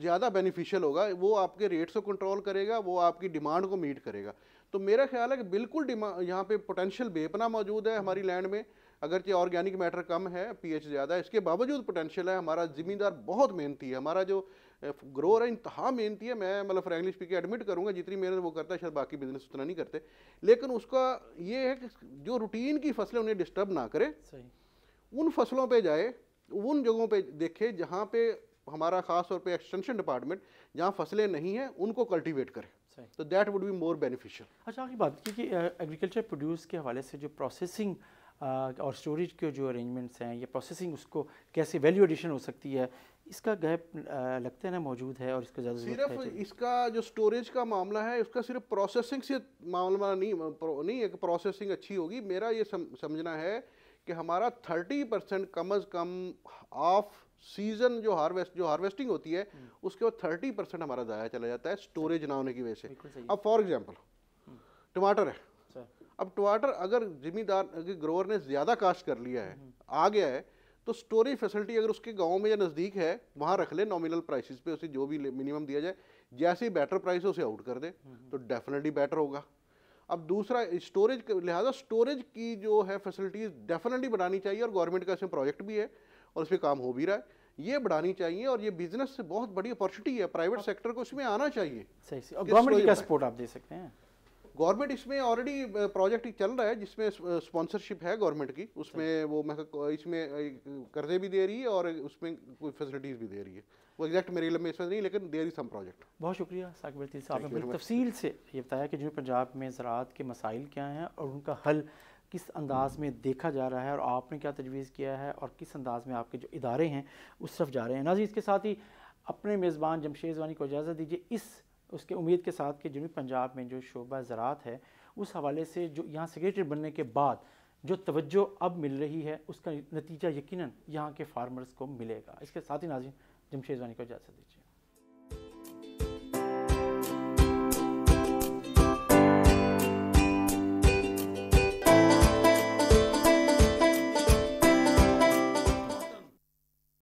ज़्यादा बेनिफिशियल होगा वो आपके रेट्स को कंट्रोल करेगा वो आपकी डिमांड को मीट करेगा तो मेरा ख्याल है कि बिल्कुल डिमांड यहाँ पे पोटेंशियल बेपना मौजूद है हमारी लैंड में अगरचे ऑर्गेनिक मैटर कम है पीएच ज़्यादा है इसके बावजूद पोटेंशियल है हमारा ज़मींदार बहुत मेहनती है हमारा जो ग्रोअर है इंतहा मेहनती है मैं मतलब फ्रेंकली स्पीकिंग एडमिट करूँगा जितनी मेहनत वो करता है शायद बाकी बिजनेस उतना नहीं करते लेकिन उसका ये है कि जो रूटीन की फसलें उन्हें डिस्टर्ब ना करें उन फसलों पर जाए उन जगहों पर देखे जहाँ पे हमारा खास तौर पे एक्सटेंशन डिपार्टमेंट जहाँ फसलें नहीं हैं उनको कल्टीवेट करें तो that would be more beneficial अच्छा आखिरी बात क्योंकि एग्रीकल्चर प्रोड्यूस के हवाले से जो प्रोसेसिंग और स्टोरेज के जो अरेंजमेंट्स हैं या प्रोसेसिंग उसको कैसे वैल्यू एडिशन हो सकती है इसका गैप लगता है ना मौजूद है और इसका ज़्यादा सिर्फ तो इसका जो स्टोरेज का मामला है उसका सिर्फ प्रोसेसिंग से मामला नहीं नहीं एक प्रोसेसिंग अच्छी होगी मेरा ये सम, समझना है कि हमारा थर्टी परसेंट कम अज़ कम हाफ सीज़न जो हार्वेस्ट जो हार्वेस्टिंग होती है हम्म। उसके बाद थर्टी परसेंट हमारा ज़ाया चला जाता है स्टोरेज ना होने की वजह से अब फॉर एग्जाम्पल हम्म। टमाटर है अच्छा। अब टमाटर अगर जिम्मेदार ग्रोअर ने ज़्यादा कास्ट कर लिया है हम्म। आ गया है तो स्टोरेज फैसिलिटी अगर उसके गांव में या नज़दीक है वहाँ रख ले नॉमिनल प्राइसेस पे उसे जो भी मिनिमम दिया जाए जैसे ही बेटर प्राइस उसे आउट कर दे तो डेफिनेटली बेटर होगा अब दूसरा स्टोरेज लिहाजा स्टोरेज की जो है फैसिलिटीज़ डेफिनेटली बढ़ानी चाहिए और गवर्नमेंट का इसमें प्रोजेक्ट भी है और उस पर काम हो भी रहा है ये बढ़ानी चाहिए और ये बिजनेस से बहुत बड़ी अपॉर्चुनिटी है प्राइवेट सेक्टर को इसमें आना चाहिए सही सही और गवर्नमेंट का सपोर्ट आप दे सकते हैं गवर्नमेंट इसमें ऑलरेडी प्रोजेक्ट चल रहा है जिसमें स्पॉन्सरशिप है गवर्नमेंट की उसमें वो इसमें कर्जे भी दे रही है और उसमें कोई फैसिलिटीज़ भी दे रही है वो एग्जैक्ट मेरे में इसमें नहीं लेकिन देर सम प्रोजेक्ट बहुत शुक्रिया साकिब साहब ने बड़ी तफसील से ये बताया कि जो पंजाब में ज़रात के मसाइल क्या हैं और उनका हल किस अंदाज़ में देखा जा रहा है और आपने क्या तजवीज़ किया है और किस अंदाज़ में आपके जो इदारे हैं उस तरफ जा रहे हैं नाजी इसके साथ ही अपने मेज़बान जमशेद वानी को इजाज़त दीजिए इस उसके उम्मीद के साथ कि जनूबी पंजाब में जो शोबा ज़रात है उस हवाले से जो यहाँ सेक्रेटरी बनने के बाद जो तवज्जो अब मिल रही है उसका नतीजा यकीनन यहाँ के फार्मर्स को मिलेगा इसके साथ ही नाजिन जमशेद वानी को इजाज़त दीजिए